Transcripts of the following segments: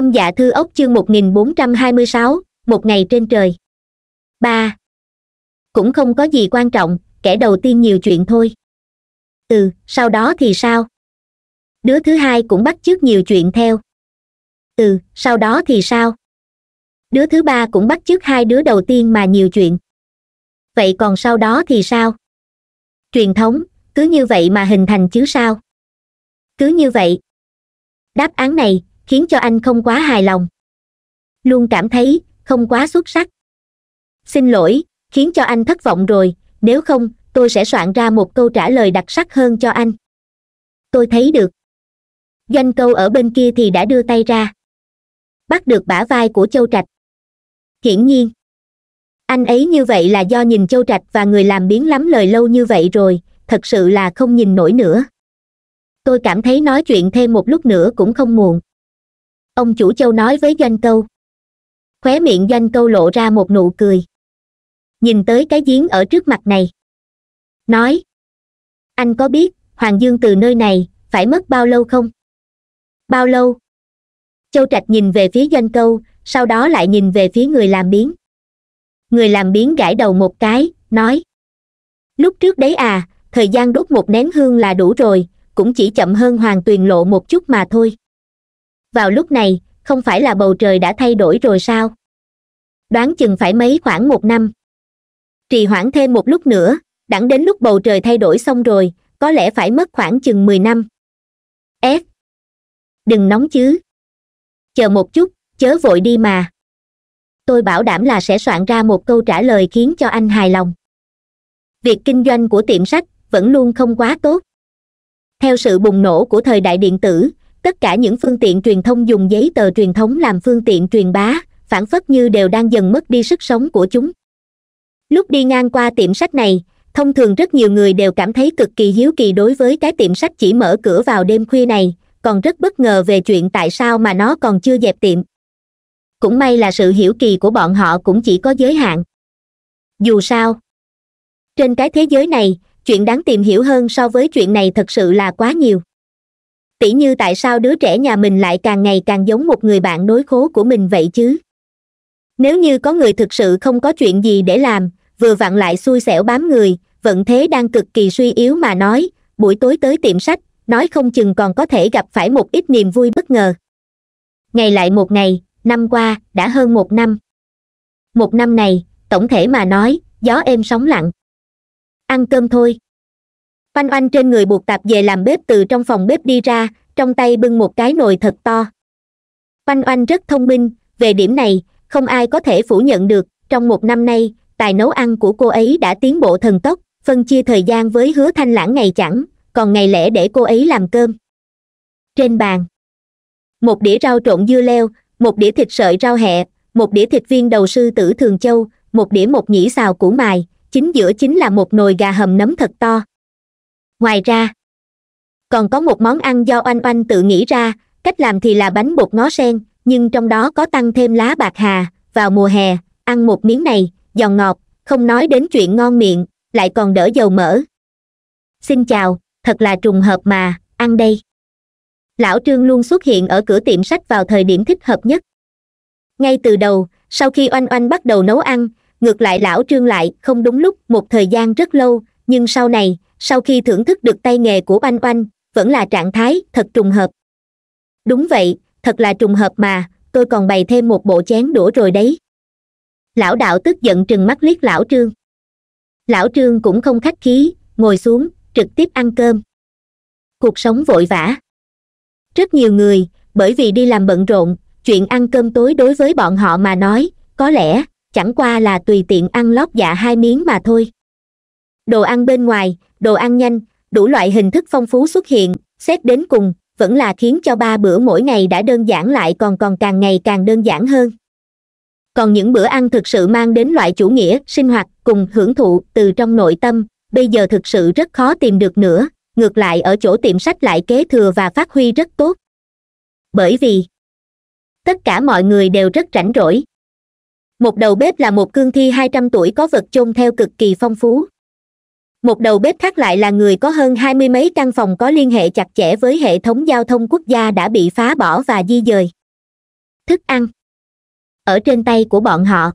Thâm dạ thư ốc chương 1426, một ngày trên trời. ba Cũng không có gì quan trọng, kẻ đầu tiên nhiều chuyện thôi. Ừ, sau đó thì sao? Đứa thứ hai cũng bắt chước nhiều chuyện theo. Ừ, sau đó thì sao? Đứa thứ ba cũng bắt chước hai đứa đầu tiên mà nhiều chuyện. Vậy còn sau đó thì sao? Truyền thống, cứ như vậy mà hình thành chứ sao? Cứ như vậy. Đáp án này, khiến cho anh không quá hài lòng luôn cảm thấy không quá xuất sắc xin lỗi khiến cho anh thất vọng rồi nếu không tôi sẽ soạn ra một câu trả lời đặc sắc hơn cho anh tôi thấy được doanh câu ở bên kia thì đã đưa tay ra bắt được bả vai của châu trạch hiển nhiên anh ấy như vậy là do nhìn châu trạch và người làm biến lắm lời lâu như vậy rồi thật sự là không nhìn nổi nữa tôi cảm thấy nói chuyện thêm một lúc nữa cũng không muộn ông chủ châu nói với doanh câu khóe miệng doanh câu lộ ra một nụ cười nhìn tới cái giếng ở trước mặt này nói anh có biết hoàng dương từ nơi này phải mất bao lâu không bao lâu châu trạch nhìn về phía doanh câu sau đó lại nhìn về phía người làm biến người làm biến gãi đầu một cái nói lúc trước đấy à thời gian đốt một nén hương là đủ rồi cũng chỉ chậm hơn hoàng tuyền lộ một chút mà thôi vào lúc này không phải là bầu trời đã thay đổi rồi sao đoán chừng phải mấy khoảng một năm trì hoãn thêm một lúc nữa đẳng đến lúc bầu trời thay đổi xong rồi có lẽ phải mất khoảng chừng mười năm f đừng nóng chứ chờ một chút chớ vội đi mà tôi bảo đảm là sẽ soạn ra một câu trả lời khiến cho anh hài lòng việc kinh doanh của tiệm sách vẫn luôn không quá tốt theo sự bùng nổ của thời đại điện tử tất cả những phương tiện truyền thông dùng giấy tờ truyền thống làm phương tiện truyền bá phản phất như đều đang dần mất đi sức sống của chúng lúc đi ngang qua tiệm sách này thông thường rất nhiều người đều cảm thấy cực kỳ hiếu kỳ đối với cái tiệm sách chỉ mở cửa vào đêm khuya này còn rất bất ngờ về chuyện tại sao mà nó còn chưa dẹp tiệm cũng may là sự hiểu kỳ của bọn họ cũng chỉ có giới hạn dù sao trên cái thế giới này chuyện đáng tìm hiểu hơn so với chuyện này thật sự là quá nhiều Tỷ như tại sao đứa trẻ nhà mình lại càng ngày càng giống một người bạn đối khố của mình vậy chứ nếu như có người thực sự không có chuyện gì để làm vừa vặn lại xui xẻo bám người vận thế đang cực kỳ suy yếu mà nói buổi tối tới tiệm sách nói không chừng còn có thể gặp phải một ít niềm vui bất ngờ ngày lại một ngày năm qua đã hơn một năm một năm này tổng thể mà nói gió êm sóng lặng ăn cơm thôi oanh oanh trên người buộc tạp về làm bếp từ trong phòng bếp đi ra trong tay bưng một cái nồi thật to oanh oanh rất thông minh về điểm này không ai có thể phủ nhận được trong một năm nay tài nấu ăn của cô ấy đã tiến bộ thần tốc phân chia thời gian với hứa thanh lãng ngày chẳng còn ngày lẻ để cô ấy làm cơm trên bàn một đĩa rau trộn dưa leo một đĩa thịt sợi rau hẹ một đĩa thịt viên đầu sư tử thường châu một đĩa một nhĩ xào củ mài chính giữa chính là một nồi gà hầm nấm thật to ngoài ra còn có một món ăn do oanh oanh tự nghĩ ra cách làm thì là bánh bột ngó sen nhưng trong đó có tăng thêm lá bạc hà vào mùa hè ăn một miếng này giòn ngọt không nói đến chuyện ngon miệng lại còn đỡ dầu mỡ xin chào thật là trùng hợp mà ăn đây lão trương luôn xuất hiện ở cửa tiệm sách vào thời điểm thích hợp nhất ngay từ đầu sau khi oanh oanh bắt đầu nấu ăn ngược lại lão trương lại không đúng lúc một thời gian rất lâu nhưng sau này sau khi thưởng thức được tay nghề của banh banh vẫn là trạng thái thật trùng hợp đúng vậy thật là trùng hợp mà tôi còn bày thêm một bộ chén đũa rồi đấy lão đạo tức giận trừng mắt liếc lão trương lão trương cũng không khách khí ngồi xuống trực tiếp ăn cơm cuộc sống vội vã rất nhiều người bởi vì đi làm bận rộn chuyện ăn cơm tối đối với bọn họ mà nói có lẽ chẳng qua là tùy tiện ăn lót dạ hai miếng mà thôi đồ ăn bên ngoài đồ ăn nhanh đủ loại hình thức phong phú xuất hiện xét đến cùng vẫn là khiến cho ba bữa mỗi ngày đã đơn giản lại còn còn càng ngày càng đơn giản hơn còn những bữa ăn thực sự mang đến loại chủ nghĩa sinh hoạt cùng hưởng thụ từ trong nội tâm bây giờ thực sự rất khó tìm được nữa ngược lại ở chỗ tiệm sách lại kế thừa và phát huy rất tốt bởi vì tất cả mọi người đều rất rảnh rỗi một đầu bếp là một cương thi hai trăm tuổi có vật chôn theo cực kỳ phong phú một đầu bếp khác lại là người có hơn hai mươi mấy căn phòng có liên hệ chặt chẽ với hệ thống giao thông quốc gia đã bị phá bỏ và di dời thức ăn ở trên tay của bọn họ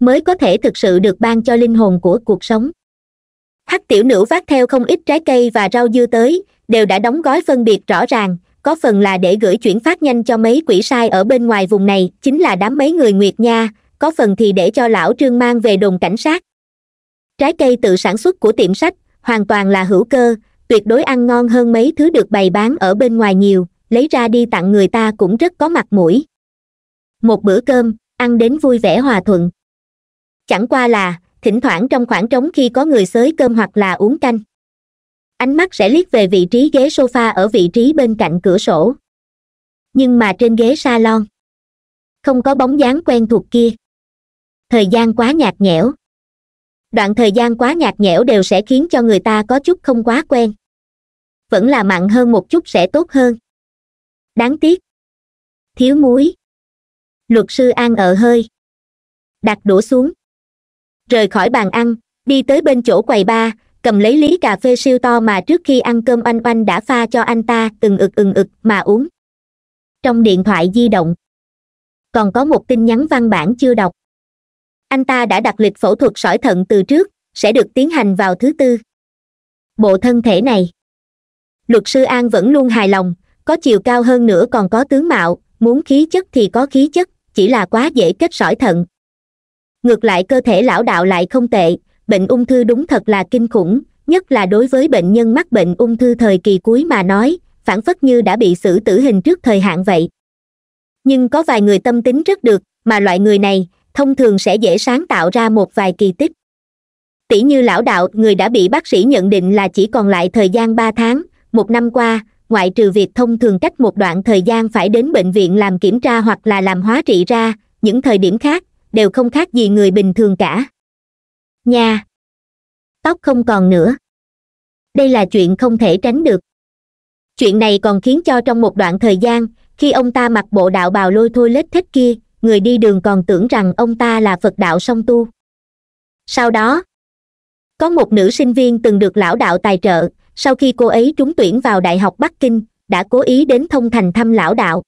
mới có thể thực sự được ban cho linh hồn của cuộc sống hắc tiểu nữ vác theo không ít trái cây và rau dưa tới đều đã đóng gói phân biệt rõ ràng có phần là để gửi chuyển phát nhanh cho mấy quỷ sai ở bên ngoài vùng này chính là đám mấy người nguyệt nha có phần thì để cho lão trương mang về đồn cảnh sát trái cây tự sản xuất của tiệm sách hoàn toàn là hữu cơ tuyệt đối ăn ngon hơn mấy thứ được bày bán ở bên ngoài nhiều lấy ra đi tặng người ta cũng rất có mặt mũi một bữa cơm ăn đến vui vẻ hòa thuận chẳng qua là thỉnh thoảng trong khoảng trống khi có người xới cơm hoặc là uống canh ánh mắt sẽ liếc về vị trí ghế sofa ở vị trí bên cạnh cửa sổ nhưng mà trên ghế salon không có bóng dáng quen thuộc kia thời gian quá nhạt nhẽo đoạn thời gian quá nhạt nhẽo đều sẽ khiến cho người ta có chút không quá quen vẫn là mặn hơn một chút sẽ tốt hơn đáng tiếc thiếu muối luật sư an ở ờ hơi đặt đũa xuống rời khỏi bàn ăn đi tới bên chỗ quầy ba cầm lấy lý cà phê siêu to mà trước khi ăn cơm oanh oanh đã pha cho anh ta từng ực ừng ực mà uống trong điện thoại di động còn có một tin nhắn văn bản chưa đọc anh ta đã đặt lịch phẫu thuật sỏi thận từ trước sẽ được tiến hành vào thứ tư bộ thân thể này luật sư an vẫn luôn hài lòng có chiều cao hơn nữa còn có tướng mạo muốn khí chất thì có khí chất chỉ là quá dễ kết sỏi thận ngược lại cơ thể lão đạo lại không tệ bệnh ung thư đúng thật là kinh khủng nhất là đối với bệnh nhân mắc bệnh ung thư thời kỳ cuối mà nói phản phất như đã bị xử tử hình trước thời hạn vậy nhưng có vài người tâm tính rất được mà loại người này thông thường sẽ dễ sáng tạo ra một vài kỳ tích tỷ như lão đạo người đã bị bác sĩ nhận định là chỉ còn lại thời gian ba tháng một năm qua ngoại trừ việc thông thường cách một đoạn thời gian phải đến bệnh viện làm kiểm tra hoặc là làm hóa trị ra những thời điểm khác đều không khác gì người bình thường cả nha tóc không còn nữa đây là chuyện không thể tránh được chuyện này còn khiến cho trong một đoạn thời gian khi ông ta mặc bộ đạo bào lôi thôi lết thích kia người đi đường còn tưởng rằng ông ta là phật đạo song tu sau đó có một nữ sinh viên từng được lão đạo tài trợ sau khi cô ấy trúng tuyển vào đại học bắc kinh đã cố ý đến thông thành thăm lão đạo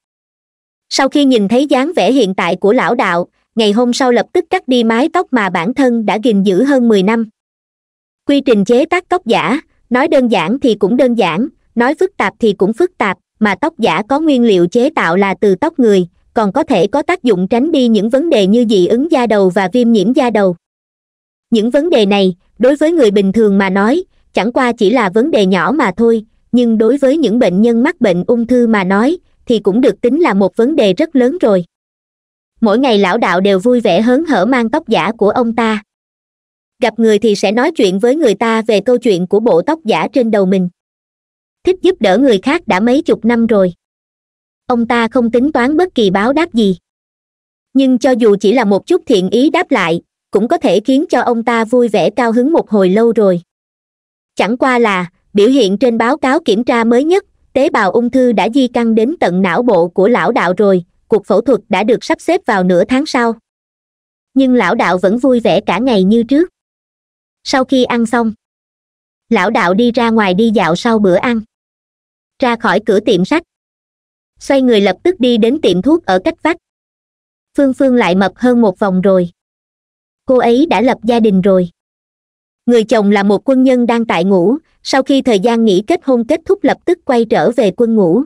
sau khi nhìn thấy dáng vẻ hiện tại của lão đạo ngày hôm sau lập tức cắt đi mái tóc mà bản thân đã gìn giữ hơn mười năm quy trình chế tác tóc giả nói đơn giản thì cũng đơn giản nói phức tạp thì cũng phức tạp mà tóc giả có nguyên liệu chế tạo là từ tóc người còn có thể có tác dụng tránh đi những vấn đề như dị ứng da đầu và viêm nhiễm da đầu những vấn đề này đối với người bình thường mà nói chẳng qua chỉ là vấn đề nhỏ mà thôi nhưng đối với những bệnh nhân mắc bệnh ung thư mà nói thì cũng được tính là một vấn đề rất lớn rồi mỗi ngày lão đạo đều vui vẻ hớn hở mang tóc giả của ông ta gặp người thì sẽ nói chuyện với người ta về câu chuyện của bộ tóc giả trên đầu mình thích giúp đỡ người khác đã mấy chục năm rồi ông ta không tính toán bất kỳ báo đáp gì nhưng cho dù chỉ là một chút thiện ý đáp lại cũng có thể khiến cho ông ta vui vẻ cao hứng một hồi lâu rồi chẳng qua là biểu hiện trên báo cáo kiểm tra mới nhất tế bào ung thư đã di căn đến tận não bộ của lão đạo rồi cuộc phẫu thuật đã được sắp xếp vào nửa tháng sau nhưng lão đạo vẫn vui vẻ cả ngày như trước sau khi ăn xong lão đạo đi ra ngoài đi dạo sau bữa ăn ra khỏi cửa tiệm sách xoay người lập tức đi đến tiệm thuốc ở cách vách phương phương lại mập hơn một vòng rồi cô ấy đã lập gia đình rồi người chồng là một quân nhân đang tại ngũ sau khi thời gian nghỉ kết hôn kết thúc lập tức quay trở về quân ngũ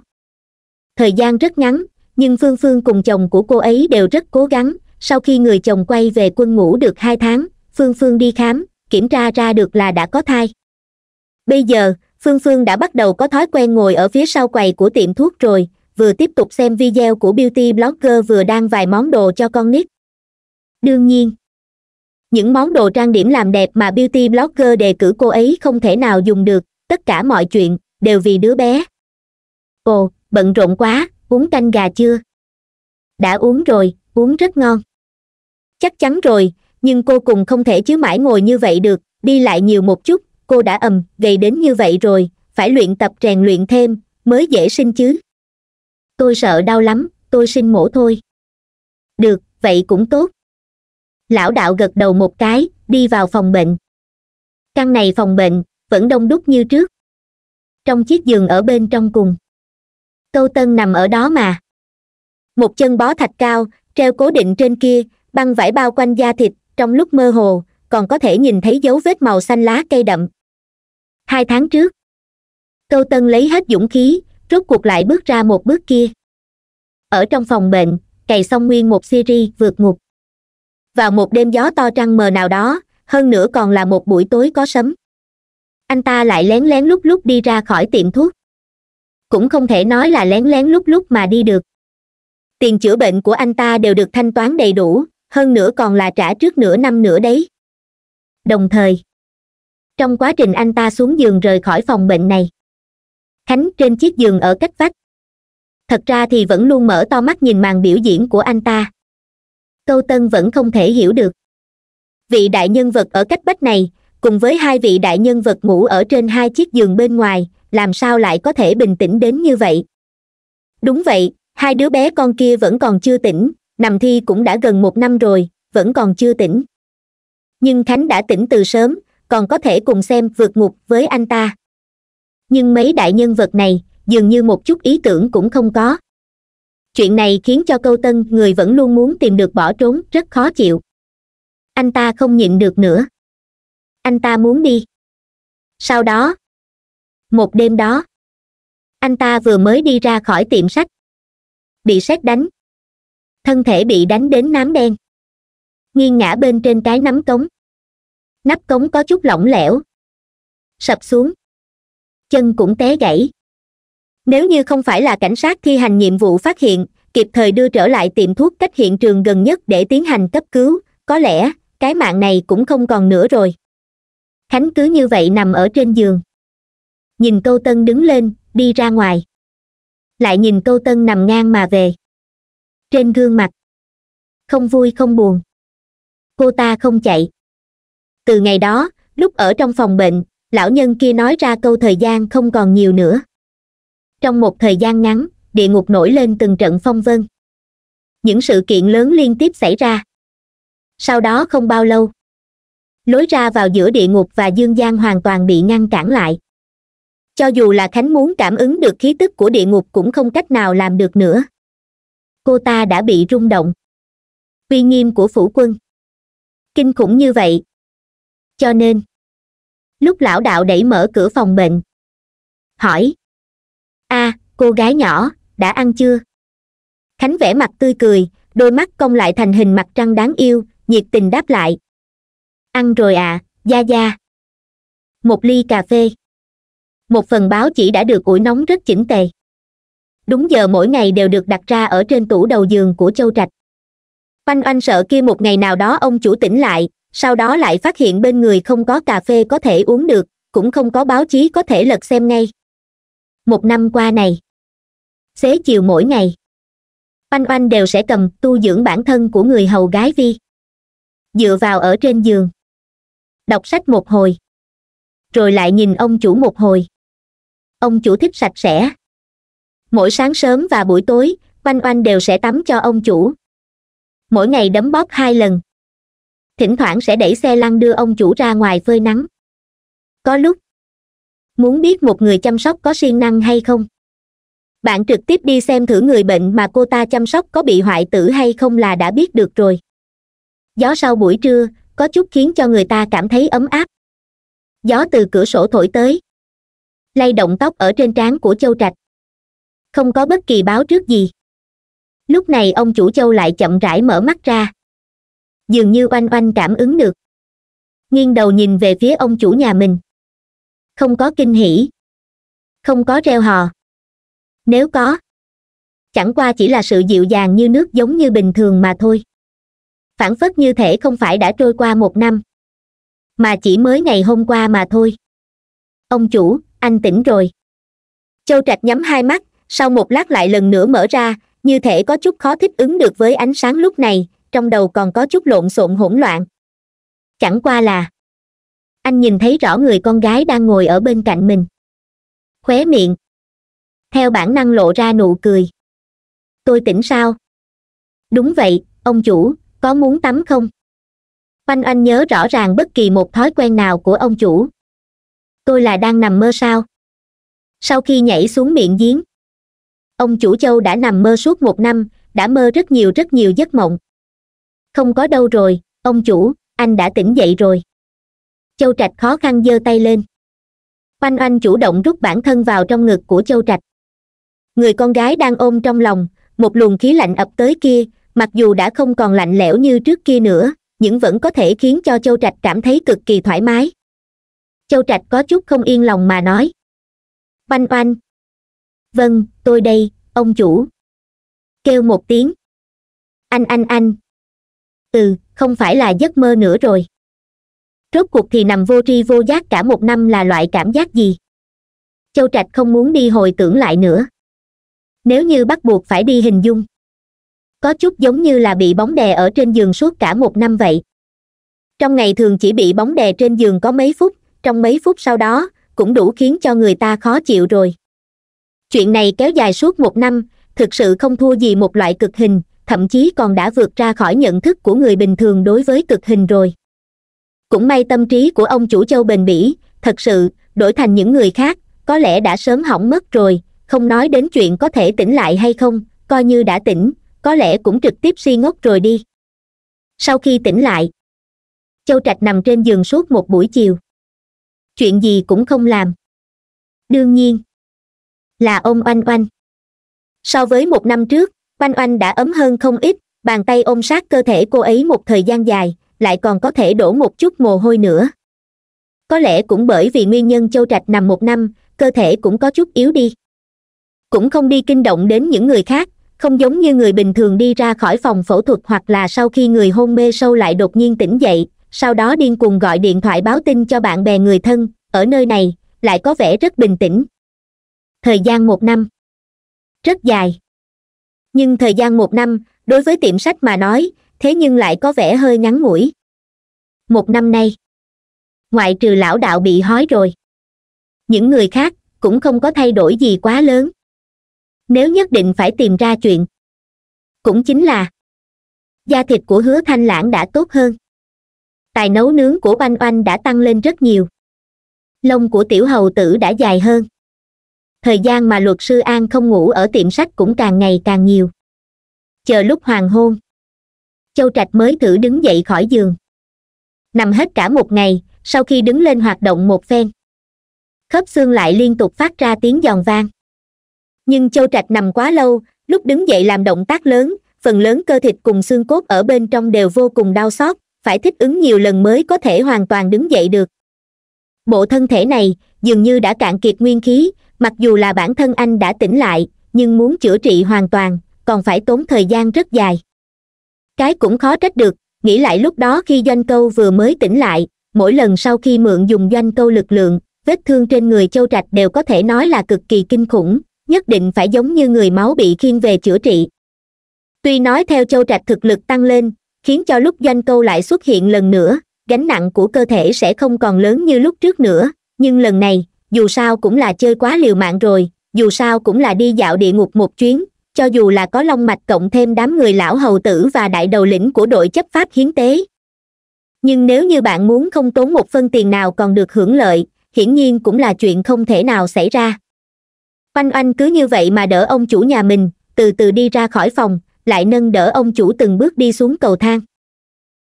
thời gian rất ngắn nhưng phương phương cùng chồng của cô ấy đều rất cố gắng sau khi người chồng quay về quân ngũ được hai tháng phương phương đi khám kiểm tra ra được là đã có thai bây giờ phương phương đã bắt đầu có thói quen ngồi ở phía sau quầy của tiệm thuốc rồi vừa tiếp tục xem video của beauty blogger vừa đăng vài món đồ cho con nít đương nhiên những món đồ trang điểm làm đẹp mà beauty blogger đề cử cô ấy không thể nào dùng được tất cả mọi chuyện đều vì đứa bé ồ bận rộn quá uống canh gà chưa đã uống rồi uống rất ngon chắc chắn rồi nhưng cô cùng không thể chứ mãi ngồi như vậy được đi lại nhiều một chút cô đã ầm gầy đến như vậy rồi phải luyện tập rèn luyện thêm mới dễ sinh chứ tôi sợ đau lắm tôi xin mổ thôi được vậy cũng tốt lão đạo gật đầu một cái đi vào phòng bệnh căn này phòng bệnh vẫn đông đúc như trước trong chiếc giường ở bên trong cùng câu tân nằm ở đó mà một chân bó thạch cao treo cố định trên kia băng vải bao quanh da thịt trong lúc mơ hồ còn có thể nhìn thấy dấu vết màu xanh lá cây đậm hai tháng trước câu tân lấy hết dũng khí rốt cuộc lại bước ra một bước kia ở trong phòng bệnh cày xong nguyên một series vượt ngục vào một đêm gió to trăng mờ nào đó hơn nữa còn là một buổi tối có sấm anh ta lại lén lén lúc lúc đi ra khỏi tiệm thuốc cũng không thể nói là lén lén lúc lúc mà đi được tiền chữa bệnh của anh ta đều được thanh toán đầy đủ hơn nữa còn là trả trước nửa năm nữa đấy đồng thời trong quá trình anh ta xuống giường rời khỏi phòng bệnh này khánh trên chiếc giường ở cách vách thật ra thì vẫn luôn mở to mắt nhìn màn biểu diễn của anh ta câu tân vẫn không thể hiểu được vị đại nhân vật ở cách bách này cùng với hai vị đại nhân vật ngủ ở trên hai chiếc giường bên ngoài làm sao lại có thể bình tĩnh đến như vậy đúng vậy hai đứa bé con kia vẫn còn chưa tỉnh nằm thi cũng đã gần một năm rồi vẫn còn chưa tỉnh nhưng khánh đã tỉnh từ sớm còn có thể cùng xem vượt ngục với anh ta nhưng mấy đại nhân vật này dường như một chút ý tưởng cũng không có chuyện này khiến cho câu tân người vẫn luôn muốn tìm được bỏ trốn rất khó chịu anh ta không nhịn được nữa anh ta muốn đi sau đó một đêm đó anh ta vừa mới đi ra khỏi tiệm sách bị sét đánh thân thể bị đánh đến nám đen nghiêng ngã bên trên cái nắm cống nắp cống có chút lỏng lẻo sập xuống chân cũng té gãy nếu như không phải là cảnh sát thi hành nhiệm vụ phát hiện kịp thời đưa trở lại tiệm thuốc cách hiện trường gần nhất để tiến hành cấp cứu có lẽ cái mạng này cũng không còn nữa rồi khánh cứ như vậy nằm ở trên giường nhìn câu tân đứng lên đi ra ngoài lại nhìn câu tân nằm ngang mà về trên gương mặt không vui không buồn cô ta không chạy từ ngày đó lúc ở trong phòng bệnh lão nhân kia nói ra câu thời gian không còn nhiều nữa trong một thời gian ngắn địa ngục nổi lên từng trận phong vân những sự kiện lớn liên tiếp xảy ra sau đó không bao lâu lối ra vào giữa địa ngục và dương gian hoàn toàn bị ngăn cản lại cho dù là khánh muốn cảm ứng được khí tức của địa ngục cũng không cách nào làm được nữa cô ta đã bị rung động uy nghiêm của phủ quân kinh khủng như vậy cho nên lúc lão đạo đẩy mở cửa phòng bệnh hỏi a à, cô gái nhỏ đã ăn chưa khánh vẽ mặt tươi cười đôi mắt cong lại thành hình mặt trăng đáng yêu nhiệt tình đáp lại ăn rồi à da da một ly cà phê một phần báo chỉ đã được ủi nóng rất chỉnh tề đúng giờ mỗi ngày đều được đặt ra ở trên tủ đầu giường của châu trạch oanh oanh sợ kia một ngày nào đó ông chủ tỉnh lại sau đó lại phát hiện bên người không có cà phê có thể uống được cũng không có báo chí có thể lật xem ngay một năm qua này xế chiều mỗi ngày oanh oanh đều sẽ cầm tu dưỡng bản thân của người hầu gái vi dựa vào ở trên giường đọc sách một hồi rồi lại nhìn ông chủ một hồi ông chủ thích sạch sẽ mỗi sáng sớm và buổi tối oanh oanh đều sẽ tắm cho ông chủ mỗi ngày đấm bóp hai lần thỉnh thoảng sẽ đẩy xe lăn đưa ông chủ ra ngoài phơi nắng có lúc muốn biết một người chăm sóc có siêng năng hay không bạn trực tiếp đi xem thử người bệnh mà cô ta chăm sóc có bị hoại tử hay không là đã biết được rồi gió sau buổi trưa có chút khiến cho người ta cảm thấy ấm áp gió từ cửa sổ thổi tới lay động tóc ở trên trán của châu trạch không có bất kỳ báo trước gì lúc này ông chủ châu lại chậm rãi mở mắt ra dường như oanh oanh cảm ứng được nghiêng đầu nhìn về phía ông chủ nhà mình không có kinh hỉ không có reo hò nếu có chẳng qua chỉ là sự dịu dàng như nước giống như bình thường mà thôi phản phất như thể không phải đã trôi qua một năm mà chỉ mới ngày hôm qua mà thôi ông chủ anh tỉnh rồi châu trạch nhắm hai mắt sau một lát lại lần nữa mở ra như thể có chút khó thích ứng được với ánh sáng lúc này trong đầu còn có chút lộn xộn hỗn loạn chẳng qua là anh nhìn thấy rõ người con gái đang ngồi ở bên cạnh mình khóe miệng theo bản năng lộ ra nụ cười tôi tỉnh sao đúng vậy ông chủ có muốn tắm không oanh oanh nhớ rõ ràng bất kỳ một thói quen nào của ông chủ tôi là đang nằm mơ sao sau khi nhảy xuống miệng giếng ông chủ châu đã nằm mơ suốt một năm đã mơ rất nhiều rất nhiều giấc mộng không có đâu rồi ông chủ anh đã tỉnh dậy rồi châu trạch khó khăn giơ tay lên oanh oanh chủ động rút bản thân vào trong ngực của châu trạch người con gái đang ôm trong lòng một luồng khí lạnh ập tới kia mặc dù đã không còn lạnh lẽo như trước kia nữa nhưng vẫn có thể khiến cho châu trạch cảm thấy cực kỳ thoải mái châu trạch có chút không yên lòng mà nói oanh oanh vâng tôi đây ông chủ kêu một tiếng anh anh anh từ không phải là giấc mơ nữa rồi rốt cuộc thì nằm vô tri vô giác cả một năm là loại cảm giác gì châu trạch không muốn đi hồi tưởng lại nữa nếu như bắt buộc phải đi hình dung có chút giống như là bị bóng đè ở trên giường suốt cả một năm vậy trong ngày thường chỉ bị bóng đè trên giường có mấy phút trong mấy phút sau đó cũng đủ khiến cho người ta khó chịu rồi chuyện này kéo dài suốt một năm thực sự không thua gì một loại cực hình thậm chí còn đã vượt ra khỏi nhận thức của người bình thường đối với cực hình rồi cũng may tâm trí của ông chủ châu bền bỉ thật sự đổi thành những người khác có lẽ đã sớm hỏng mất rồi không nói đến chuyện có thể tỉnh lại hay không coi như đã tỉnh có lẽ cũng trực tiếp si ngốc rồi đi sau khi tỉnh lại châu trạch nằm trên giường suốt một buổi chiều chuyện gì cũng không làm đương nhiên là ông oanh oanh so với một năm trước oanh oanh đã ấm hơn không ít bàn tay ôm sát cơ thể cô ấy một thời gian dài lại còn có thể đổ một chút mồ hôi nữa có lẽ cũng bởi vì nguyên nhân châu trạch nằm một năm cơ thể cũng có chút yếu đi cũng không đi kinh động đến những người khác không giống như người bình thường đi ra khỏi phòng phẫu thuật hoặc là sau khi người hôn mê sâu lại đột nhiên tỉnh dậy sau đó điên cuồng gọi điện thoại báo tin cho bạn bè người thân ở nơi này lại có vẻ rất bình tĩnh thời gian một năm rất dài nhưng thời gian một năm đối với tiệm sách mà nói thế nhưng lại có vẻ hơi ngắn ngủi một năm nay ngoại trừ lão đạo bị hói rồi những người khác cũng không có thay đổi gì quá lớn nếu nhất định phải tìm ra chuyện cũng chính là da thịt của hứa thanh lãng đã tốt hơn tài nấu nướng của banh oanh đã tăng lên rất nhiều lông của tiểu hầu tử đã dài hơn thời gian mà luật sư an không ngủ ở tiệm sách cũng càng ngày càng nhiều chờ lúc hoàng hôn châu trạch mới thử đứng dậy khỏi giường nằm hết cả một ngày sau khi đứng lên hoạt động một phen khớp xương lại liên tục phát ra tiếng giòn vang nhưng châu trạch nằm quá lâu lúc đứng dậy làm động tác lớn phần lớn cơ thịt cùng xương cốt ở bên trong đều vô cùng đau xót phải thích ứng nhiều lần mới có thể hoàn toàn đứng dậy được bộ thân thể này dường như đã cạn kiệt nguyên khí mặc dù là bản thân anh đã tỉnh lại nhưng muốn chữa trị hoàn toàn còn phải tốn thời gian rất dài cái cũng khó trách được nghĩ lại lúc đó khi doanh câu vừa mới tỉnh lại mỗi lần sau khi mượn dùng doanh câu lực lượng vết thương trên người châu trạch đều có thể nói là cực kỳ kinh khủng nhất định phải giống như người máu bị khiên về chữa trị tuy nói theo châu trạch thực lực tăng lên khiến cho lúc doanh câu lại xuất hiện lần nữa gánh nặng của cơ thể sẽ không còn lớn như lúc trước nữa nhưng lần này dù sao cũng là chơi quá liều mạng rồi dù sao cũng là đi dạo địa ngục một chuyến cho dù là có long mạch cộng thêm đám người lão hầu tử và đại đầu lĩnh của đội chấp pháp hiến tế nhưng nếu như bạn muốn không tốn một phân tiền nào còn được hưởng lợi hiển nhiên cũng là chuyện không thể nào xảy ra oanh oanh cứ như vậy mà đỡ ông chủ nhà mình từ từ đi ra khỏi phòng lại nâng đỡ ông chủ từng bước đi xuống cầu thang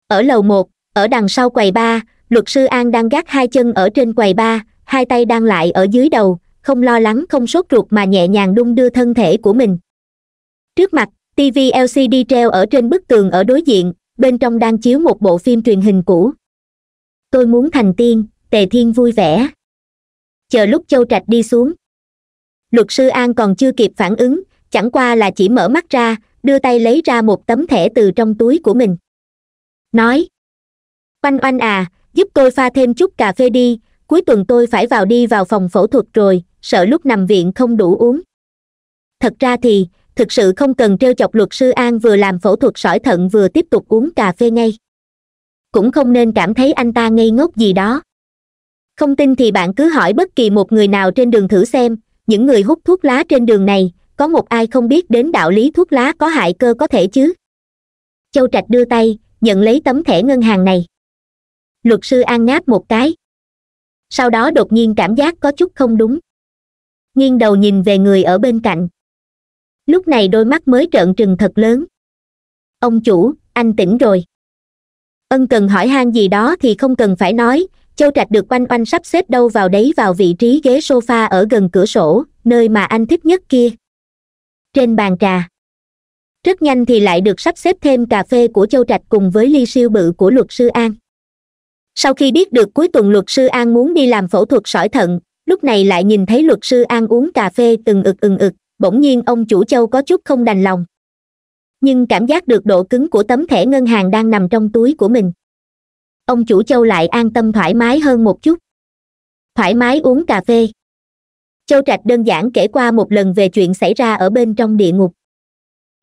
ở lầu một ở đằng sau quầy ba luật sư an đang gác hai chân ở trên quầy ba hai tay đang lại ở dưới đầu không lo lắng không sốt ruột mà nhẹ nhàng đung đưa thân thể của mình trước mặt tv lcd treo ở trên bức tường ở đối diện bên trong đang chiếu một bộ phim truyền hình cũ tôi muốn thành tiên tề thiên vui vẻ chờ lúc châu trạch đi xuống luật sư an còn chưa kịp phản ứng chẳng qua là chỉ mở mắt ra đưa tay lấy ra một tấm thẻ từ trong túi của mình nói oanh oanh à giúp tôi pha thêm chút cà phê đi cuối tuần tôi phải vào đi vào phòng phẫu thuật rồi sợ lúc nằm viện không đủ uống thật ra thì thực sự không cần t chọc luật sư an vừa làm phẫu thuật sỏi thận vừa tiếp tục uống cà phê ngay cũng không nên cảm thấy anh ta ngây ngốc gì đó không tin thì bạn cứ hỏi bất kỳ một người nào trên đường thử xem những người hút thuốc lá trên đường này có một ai không biết đến đạo lý thuốc lá có hại cơ có thể chứ châu trạch đưa tay nhận lấy tấm thẻ ngân hàng này luật sư an ngáp một cái sau đó đột nhiên cảm giác có chút không đúng nghiêng đầu nhìn về người ở bên cạnh lúc này đôi mắt mới trợn trừng thật lớn ông chủ anh tỉnh rồi ân cần hỏi han gì đó thì không cần phải nói châu trạch được quanh quanh sắp xếp đâu vào đấy vào vị trí ghế sofa ở gần cửa sổ nơi mà anh thích nhất kia trên bàn trà rất nhanh thì lại được sắp xếp thêm cà phê của châu trạch cùng với ly siêu bự của luật sư an sau khi biết được cuối tuần luật sư an muốn đi làm phẫu thuật sỏi thận lúc này lại nhìn thấy luật sư an uống cà phê từng ực ừng ực bỗng nhiên ông chủ châu có chút không đành lòng nhưng cảm giác được độ cứng của tấm thẻ ngân hàng đang nằm trong túi của mình ông chủ châu lại an tâm thoải mái hơn một chút thoải mái uống cà phê châu trạch đơn giản kể qua một lần về chuyện xảy ra ở bên trong địa ngục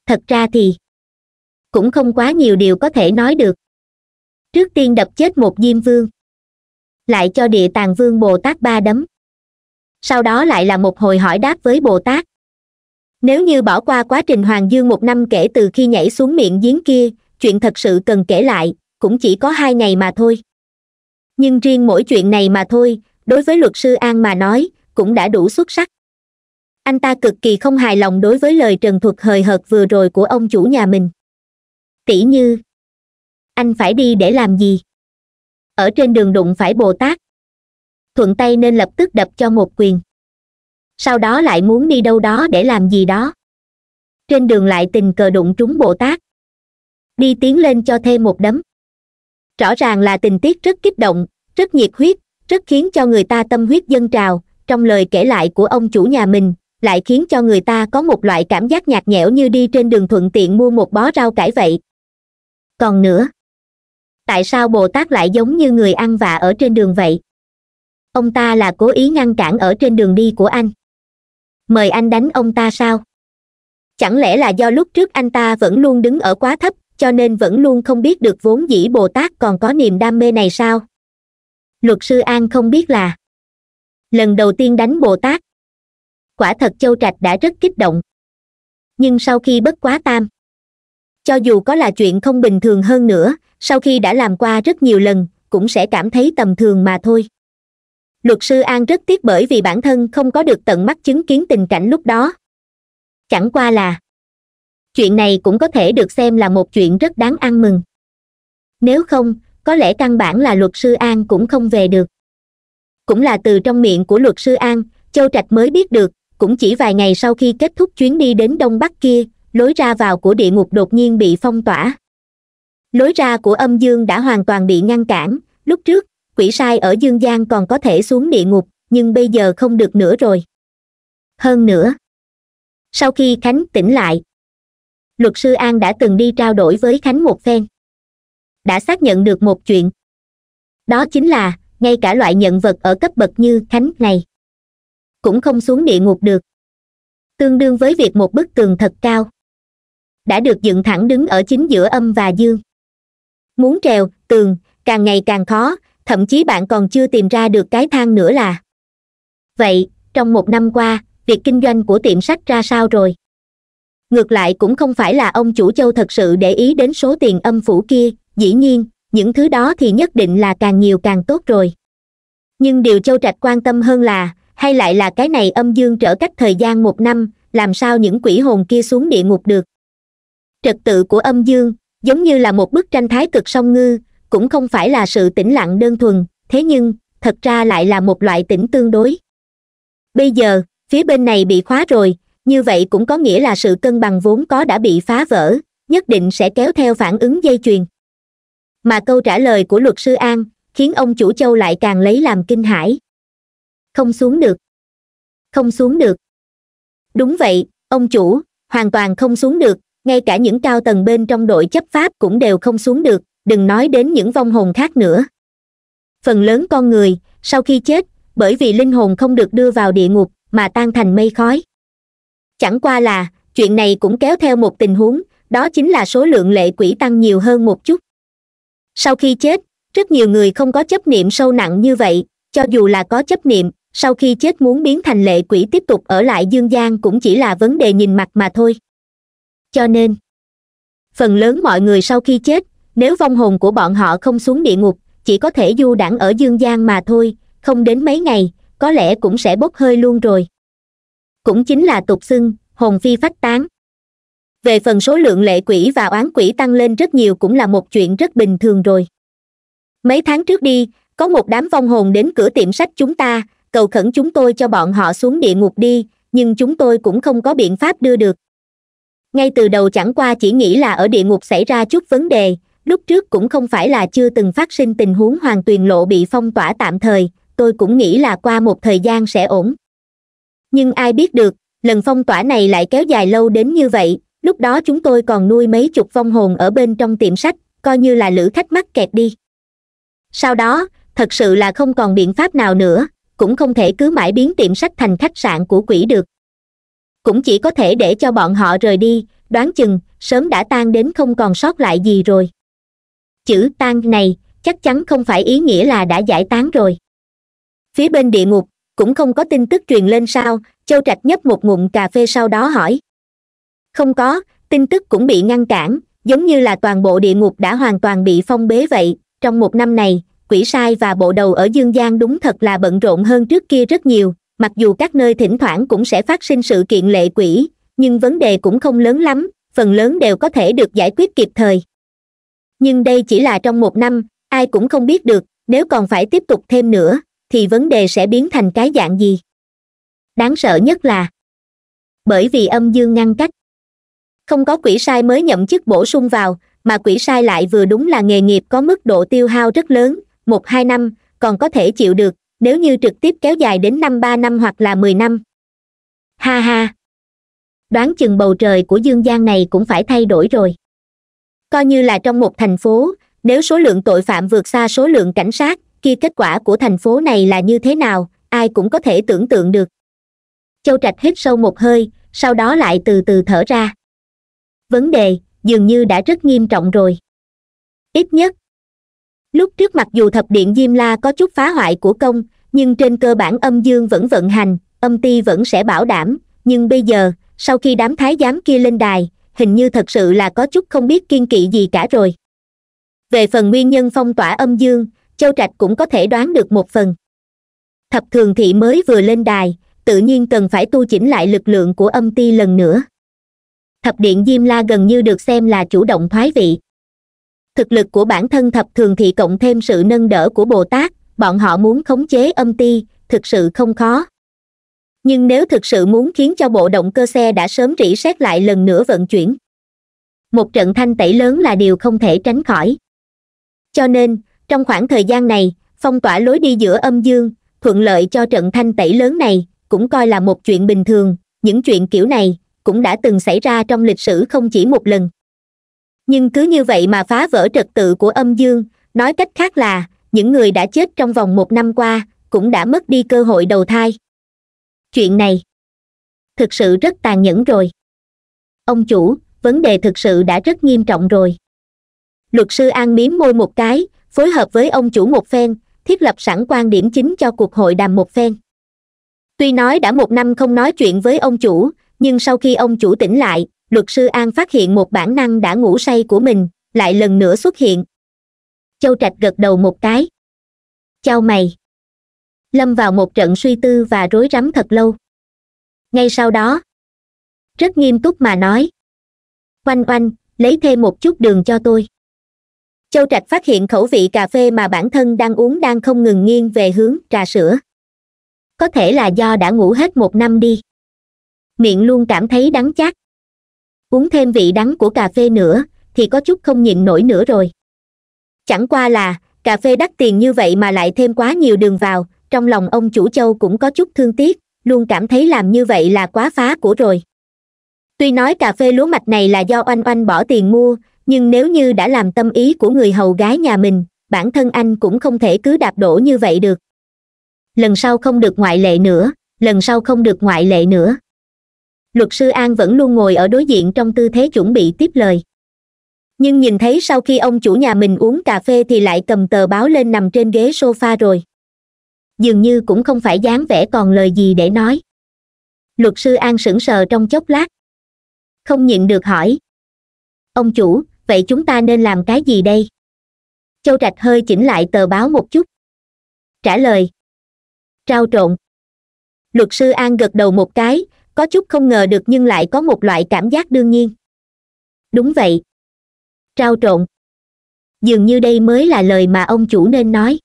thật ra thì cũng không quá nhiều điều có thể nói được trước tiên đập chết một diêm vương lại cho địa tàng vương bồ tát ba đấm sau đó lại là một hồi hỏi đáp với bồ tát nếu như bỏ qua quá trình hoàng dương một năm kể từ khi nhảy xuống miệng giếng kia chuyện thật sự cần kể lại cũng chỉ có hai ngày mà thôi nhưng riêng mỗi chuyện này mà thôi đối với luật sư an mà nói cũng đã đủ xuất sắc anh ta cực kỳ không hài lòng đối với lời trần thuật hời hợt vừa rồi của ông chủ nhà mình tỷ như anh phải đi để làm gì ở trên đường đụng phải bồ tát thuận tay nên lập tức đập cho một quyền sau đó lại muốn đi đâu đó để làm gì đó trên đường lại tình cờ đụng trúng bồ tát đi tiến lên cho thêm một đấm rõ ràng là tình tiết rất kích động rất nhiệt huyết rất khiến cho người ta tâm huyết dân trào trong lời kể lại của ông chủ nhà mình lại khiến cho người ta có một loại cảm giác nhạt nhẽo như đi trên đường thuận tiện mua một bó rau cải vậy còn nữa tại sao bồ tát lại giống như người ăn vạ ở trên đường vậy ông ta là cố ý ngăn cản ở trên đường đi của anh mời anh đánh ông ta sao chẳng lẽ là do lúc trước anh ta vẫn luôn đứng ở quá thấp cho nên vẫn luôn không biết được vốn dĩ bồ tát còn có niềm đam mê này sao luật sư an không biết là lần đầu tiên đánh bồ tát quả thật châu trạch đã rất kích động nhưng sau khi bất quá tam cho dù có là chuyện không bình thường hơn nữa sau khi đã làm qua rất nhiều lần cũng sẽ cảm thấy tầm thường mà thôi luật sư an rất tiếc bởi vì bản thân không có được tận mắt chứng kiến tình cảnh lúc đó chẳng qua là chuyện này cũng có thể được xem là một chuyện rất đáng ăn mừng nếu không có lẽ căn bản là luật sư an cũng không về được cũng là từ trong miệng của luật sư an châu trạch mới biết được cũng chỉ vài ngày sau khi kết thúc chuyến đi đến đông bắc kia lối ra vào của địa ngục đột nhiên bị phong tỏa lối ra của âm dương đã hoàn toàn bị ngăn cản lúc trước quỷ sai ở dương gian còn có thể xuống địa ngục nhưng bây giờ không được nữa rồi hơn nữa sau khi khánh tỉnh lại luật sư an đã từng đi trao đổi với khánh một phen đã xác nhận được một chuyện đó chính là ngay cả loại nhận vật ở cấp bậc như khánh này cũng không xuống địa ngục được tương đương với việc một bức tường thật cao đã được dựng thẳng đứng ở chính giữa âm và dương muốn trèo tường càng ngày càng khó thậm chí bạn còn chưa tìm ra được cái thang nữa là vậy trong một năm qua việc kinh doanh của tiệm sách ra sao rồi ngược lại cũng không phải là ông chủ châu thật sự để ý đến số tiền âm phủ kia dĩ nhiên những thứ đó thì nhất định là càng nhiều càng tốt rồi nhưng điều châu trạch quan tâm hơn là hay lại là cái này âm dương trở cách thời gian một năm làm sao những quỷ hồn kia xuống địa ngục được trật tự của âm dương giống như là một bức tranh thái cực song ngư cũng không phải là sự tĩnh lặng đơn thuần thế nhưng thật ra lại là một loại tĩnh tương đối bây giờ phía bên này bị khóa rồi như vậy cũng có nghĩa là sự cân bằng vốn có đã bị phá vỡ nhất định sẽ kéo theo phản ứng dây chuyền mà câu trả lời của luật sư an khiến ông chủ châu lại càng lấy làm kinh hãi không xuống được không xuống được đúng vậy ông chủ hoàn toàn không xuống được ngay cả những cao tầng bên trong đội chấp pháp cũng đều không xuống được đừng nói đến những vong hồn khác nữa phần lớn con người sau khi chết bởi vì linh hồn không được đưa vào địa ngục mà tan thành mây khói chẳng qua là chuyện này cũng kéo theo một tình huống đó chính là số lượng lệ quỷ tăng nhiều hơn một chút sau khi chết rất nhiều người không có chấp niệm sâu nặng như vậy cho dù là có chấp niệm sau khi chết muốn biến thành lệ quỷ tiếp tục ở lại dương gian cũng chỉ là vấn đề nhìn mặt mà thôi cho nên phần lớn mọi người sau khi chết nếu vong hồn của bọn họ không xuống địa ngục chỉ có thể du đãng ở dương gian mà thôi không đến mấy ngày có lẽ cũng sẽ bốc hơi luôn rồi cũng chính là tục xưng hồn phi phách tán về phần số lượng lệ quỷ và oán quỷ tăng lên rất nhiều cũng là một chuyện rất bình thường rồi mấy tháng trước đi có một đám vong hồn đến cửa tiệm sách chúng ta cầu khẩn chúng tôi cho bọn họ xuống địa ngục đi nhưng chúng tôi cũng không có biện pháp đưa được ngay từ đầu chẳng qua chỉ nghĩ là ở địa ngục xảy ra chút vấn đề lúc trước cũng không phải là chưa từng phát sinh tình huống hoàng tuyền lộ bị phong tỏa tạm thời tôi cũng nghĩ là qua một thời gian sẽ ổn nhưng ai biết được lần phong tỏa này lại kéo dài lâu đến như vậy lúc đó chúng tôi còn nuôi mấy chục vong hồn ở bên trong tiệm sách coi như là lữ khách mắc kẹt đi sau đó thật sự là không còn biện pháp nào nữa cũng không thể cứ mãi biến tiệm sách thành khách sạn của quỷ được cũng chỉ có thể để cho bọn họ rời đi đoán chừng sớm đã tan đến không còn sót lại gì rồi chữ tan này chắc chắn không phải ý nghĩa là đã giải tán rồi phía bên địa ngục cũng không có tin tức truyền lên sao châu trạch nhấp một ngụm cà phê sau đó hỏi không có tin tức cũng bị ngăn cản giống như là toàn bộ địa ngục đã hoàn toàn bị phong bế vậy trong một năm này quỷ sai và bộ đầu ở dương gian đúng thật là bận rộn hơn trước kia rất nhiều mặc dù các nơi thỉnh thoảng cũng sẽ phát sinh sự kiện lệ quỷ nhưng vấn đề cũng không lớn lắm phần lớn đều có thể được giải quyết kịp thời nhưng đây chỉ là trong một năm ai cũng không biết được nếu còn phải tiếp tục thêm nữa thì vấn đề sẽ biến thành cái dạng gì đáng sợ nhất là bởi vì âm dương ngăn cách không có quỷ sai mới nhậm chức bổ sung vào mà quỷ sai lại vừa đúng là nghề nghiệp có mức độ tiêu hao rất lớn một hai năm còn có thể chịu được nếu như trực tiếp kéo dài đến năm ba năm hoặc là mười năm ha ha đoán chừng bầu trời của dương gian này cũng phải thay đổi rồi coi như là trong một thành phố nếu số lượng tội phạm vượt xa số lượng cảnh sát kia kết quả của thành phố này là như thế nào ai cũng có thể tưởng tượng được châu trạch hít sâu một hơi sau đó lại từ từ thở ra vấn đề dường như đã rất nghiêm trọng rồi ít nhất lúc trước mặc dù thập điện diêm la có chút phá hoại của công nhưng trên cơ bản âm dương vẫn vận hành âm ti vẫn sẽ bảo đảm nhưng bây giờ sau khi đám thái giám kia lên đài hình như thật sự là có chút không biết kiên kỵ gì cả rồi về phần nguyên nhân phong tỏa âm dương châu trạch cũng có thể đoán được một phần thập thường thị mới vừa lên đài tự nhiên cần phải tu chỉnh lại lực lượng của âm ti lần nữa thập điện diêm la gần như được xem là chủ động thoái vị thực lực của bản thân thập thường thị cộng thêm sự nâng đỡ của bồ tát bọn họ muốn khống chế âm ti thực sự không khó nhưng nếu thực sự muốn khiến cho bộ động cơ xe đã sớm rỉ xét lại lần nữa vận chuyển một trận thanh tẩy lớn là điều không thể tránh khỏi cho nên trong khoảng thời gian này phong tỏa lối đi giữa âm dương thuận lợi cho trận thanh tẩy lớn này cũng coi là một chuyện bình thường những chuyện kiểu này cũng đã từng xảy ra trong lịch sử không chỉ một lần nhưng cứ như vậy mà phá vỡ trật tự của âm dương nói cách khác là những người đã chết trong vòng một năm qua cũng đã mất đi cơ hội đầu thai chuyện này thực sự rất tàn nhẫn rồi ông chủ vấn đề thực sự đã rất nghiêm trọng rồi luật sư an miếm môi một cái phối hợp với ông chủ một phen thiết lập sẵn quan điểm chính cho cuộc hội đàm một phen tuy nói đã một năm không nói chuyện với ông chủ nhưng sau khi ông chủ tỉnh lại luật sư an phát hiện một bản năng đã ngủ say của mình lại lần nữa xuất hiện châu trạch gật đầu một cái Chào mày lâm vào một trận suy tư và rối rắm thật lâu ngay sau đó rất nghiêm túc mà nói oanh oanh lấy thêm một chút đường cho tôi châu trạch phát hiện khẩu vị cà phê mà bản thân đang uống đang không ngừng nghiêng về hướng trà sữa có thể là do đã ngủ hết một năm đi miệng luôn cảm thấy đắng chát uống thêm vị đắng của cà phê nữa thì có chút không nhịn nổi nữa rồi chẳng qua là cà phê đắt tiền như vậy mà lại thêm quá nhiều đường vào trong lòng ông chủ châu cũng có chút thương tiếc luôn cảm thấy làm như vậy là quá phá của rồi tuy nói cà phê lúa mạch này là do oanh oanh bỏ tiền mua nhưng nếu như đã làm tâm ý của người hầu gái nhà mình bản thân anh cũng không thể cứ đạp đổ như vậy được lần sau không được ngoại lệ nữa lần sau không được ngoại lệ nữa luật sư an vẫn luôn ngồi ở đối diện trong tư thế chuẩn bị tiếp lời nhưng nhìn thấy sau khi ông chủ nhà mình uống cà phê thì lại cầm tờ báo lên nằm trên ghế sofa rồi dường như cũng không phải dáng vẻ còn lời gì để nói luật sư an sững sờ trong chốc lát không nhịn được hỏi ông chủ vậy chúng ta nên làm cái gì đây châu trạch hơi chỉnh lại tờ báo một chút trả lời trao trộn luật sư an gật đầu một cái có chút không ngờ được nhưng lại có một loại cảm giác đương nhiên đúng vậy trao trộn dường như đây mới là lời mà ông chủ nên nói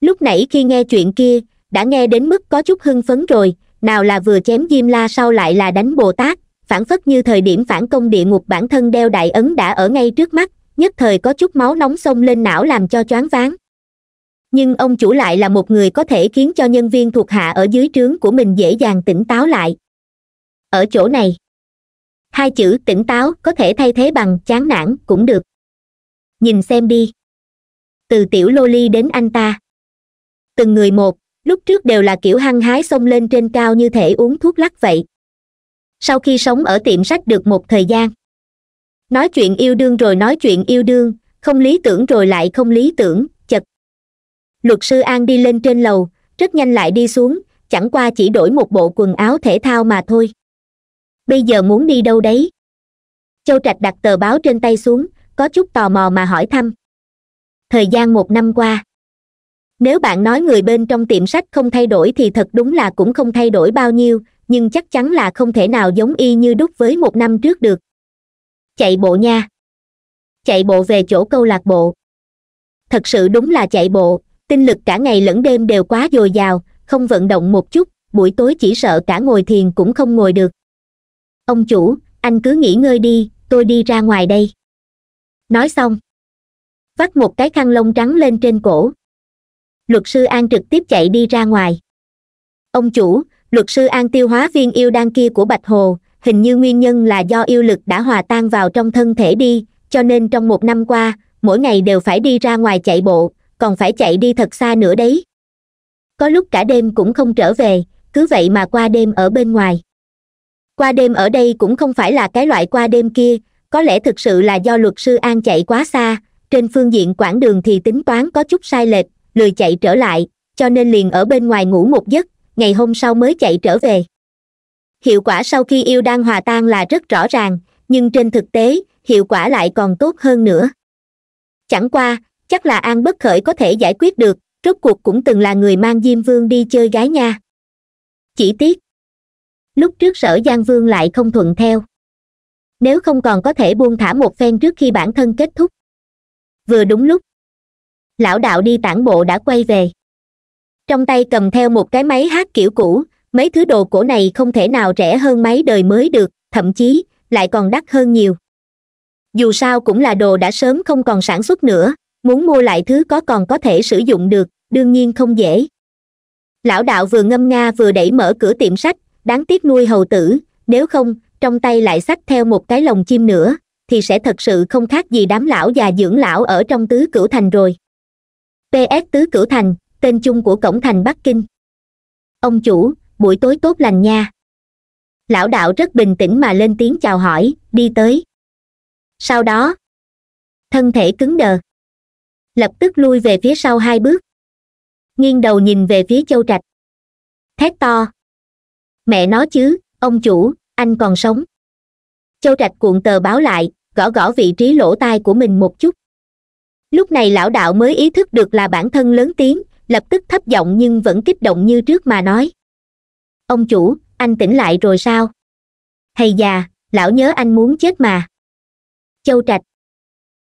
lúc nãy khi nghe chuyện kia đã nghe đến mức có chút hưng phấn rồi nào là vừa chém diêm la sau lại là đánh bồ tát phản phất như thời điểm phản công địa ngục bản thân đeo đại ấn đã ở ngay trước mắt nhất thời có chút máu nóng xông lên não làm cho choáng váng nhưng ông chủ lại là một người có thể khiến cho nhân viên thuộc hạ ở dưới trướng của mình dễ dàng tỉnh táo lại ở chỗ này hai chữ tỉnh táo có thể thay thế bằng chán nản cũng được nhìn xem đi từ tiểu lô ly đến anh ta từng người một lúc trước đều là kiểu hăng hái xông lên trên cao như thể uống thuốc lắc vậy sau khi sống ở tiệm sách được một thời gian nói chuyện yêu đương rồi nói chuyện yêu đương không lý tưởng rồi lại không lý tưởng chật luật sư an đi lên trên lầu rất nhanh lại đi xuống chẳng qua chỉ đổi một bộ quần áo thể thao mà thôi bây giờ muốn đi đâu đấy châu trạch đặt tờ báo trên tay xuống có chút tò mò mà hỏi thăm thời gian một năm qua nếu bạn nói người bên trong tiệm sách không thay đổi thì thật đúng là cũng không thay đổi bao nhiêu nhưng chắc chắn là không thể nào giống y như đúc với một năm trước được chạy bộ nha chạy bộ về chỗ câu lạc bộ thật sự đúng là chạy bộ tinh lực cả ngày lẫn đêm đều quá dồi dào không vận động một chút buổi tối chỉ sợ cả ngồi thiền cũng không ngồi được ông chủ anh cứ nghỉ ngơi đi tôi đi ra ngoài đây nói xong vắt một cái khăn lông trắng lên trên cổ luật sư an trực tiếp chạy đi ra ngoài ông chủ luật sư an tiêu hóa viên yêu đan kia của bạch hồ hình như nguyên nhân là do yêu lực đã hòa tan vào trong thân thể đi cho nên trong một năm qua mỗi ngày đều phải đi ra ngoài chạy bộ còn phải chạy đi thật xa nữa đấy có lúc cả đêm cũng không trở về cứ vậy mà qua đêm ở bên ngoài qua đêm ở đây cũng không phải là cái loại qua đêm kia có lẽ thực sự là do luật sư an chạy quá xa trên phương diện quãng đường thì tính toán có chút sai lệch lười chạy trở lại cho nên liền ở bên ngoài ngủ một giấc ngày hôm sau mới chạy trở về hiệu quả sau khi yêu đang hòa tan là rất rõ ràng nhưng trên thực tế hiệu quả lại còn tốt hơn nữa chẳng qua chắc là an bất khởi có thể giải quyết được rốt cuộc cũng từng là người mang diêm vương đi chơi gái nha chỉ tiếc lúc trước sở giang vương lại không thuận theo nếu không còn có thể buông thả một phen trước khi bản thân kết thúc vừa đúng lúc lão đạo đi tản bộ đã quay về trong tay cầm theo một cái máy hát kiểu cũ mấy thứ đồ cổ này không thể nào rẻ hơn máy đời mới được thậm chí lại còn đắt hơn nhiều dù sao cũng là đồ đã sớm không còn sản xuất nữa muốn mua lại thứ có còn có thể sử dụng được đương nhiên không dễ lão đạo vừa ngâm nga vừa đẩy mở cửa tiệm sách đáng tiếc nuôi hầu tử nếu không trong tay lại xách theo một cái lồng chim nữa thì sẽ thật sự không khác gì đám lão già dưỡng lão ở trong tứ cửu thành rồi ps tứ cửu thành tên chung của cổng thành bắc kinh ông chủ buổi tối tốt lành nha lão đạo rất bình tĩnh mà lên tiếng chào hỏi đi tới sau đó thân thể cứng đờ lập tức lui về phía sau hai bước nghiêng đầu nhìn về phía châu trạch thét to mẹ nó chứ ông chủ anh còn sống châu trạch cuộn tờ báo lại gõ gõ vị trí lỗ tai của mình một chút lúc này lão đạo mới ý thức được là bản thân lớn tiếng lập tức thấp giọng nhưng vẫn kích động như trước mà nói ông chủ anh tỉnh lại rồi sao Thầy già lão nhớ anh muốn chết mà châu trạch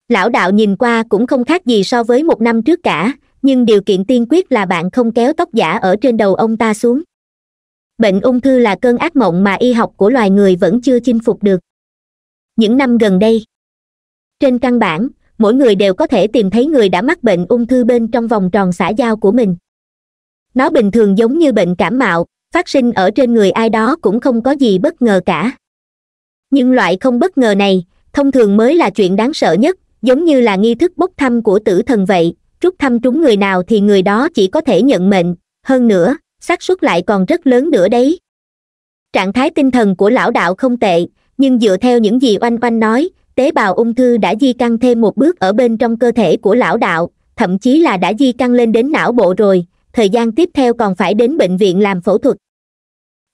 lão đạo nhìn qua cũng không khác gì so với một năm trước cả nhưng điều kiện tiên quyết là bạn không kéo tóc giả ở trên đầu ông ta xuống bệnh ung thư là cơn ác mộng mà y học của loài người vẫn chưa chinh phục được những năm gần đây trên căn bản mỗi người đều có thể tìm thấy người đã mắc bệnh ung thư bên trong vòng tròn xã giao của mình nó bình thường giống như bệnh cảm mạo phát sinh ở trên người ai đó cũng không có gì bất ngờ cả nhưng loại không bất ngờ này thông thường mới là chuyện đáng sợ nhất giống như là nghi thức bốc thăm của tử thần vậy rút thăm trúng người nào thì người đó chỉ có thể nhận mệnh hơn nữa xác suất lại còn rất lớn nữa đấy trạng thái tinh thần của lão đạo không tệ nhưng dựa theo những gì oanh oanh nói tế bào ung thư đã di căn thêm một bước ở bên trong cơ thể của lão đạo thậm chí là đã di căn lên đến não bộ rồi thời gian tiếp theo còn phải đến bệnh viện làm phẫu thuật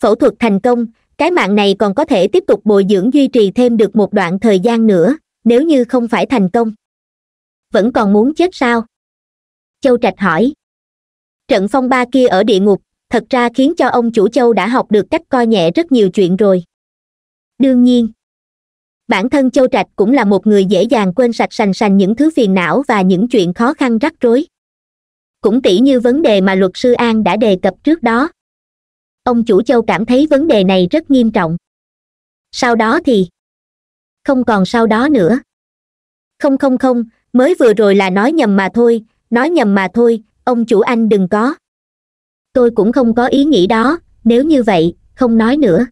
phẫu thuật thành công cái mạng này còn có thể tiếp tục bồi dưỡng duy trì thêm được một đoạn thời gian nữa nếu như không phải thành công vẫn còn muốn chết sao châu trạch hỏi trận phong ba kia ở địa ngục thật ra khiến cho ông chủ châu đã học được cách coi nhẹ rất nhiều chuyện rồi đương nhiên bản thân châu trạch cũng là một người dễ dàng quên sạch sành sành những thứ phiền não và những chuyện khó khăn rắc rối cũng tỉ như vấn đề mà luật sư an đã đề cập trước đó ông chủ châu cảm thấy vấn đề này rất nghiêm trọng sau đó thì không còn sau đó nữa không không không mới vừa rồi là nói nhầm mà thôi nói nhầm mà thôi ông chủ anh đừng có tôi cũng không có ý nghĩ đó nếu như vậy không nói nữa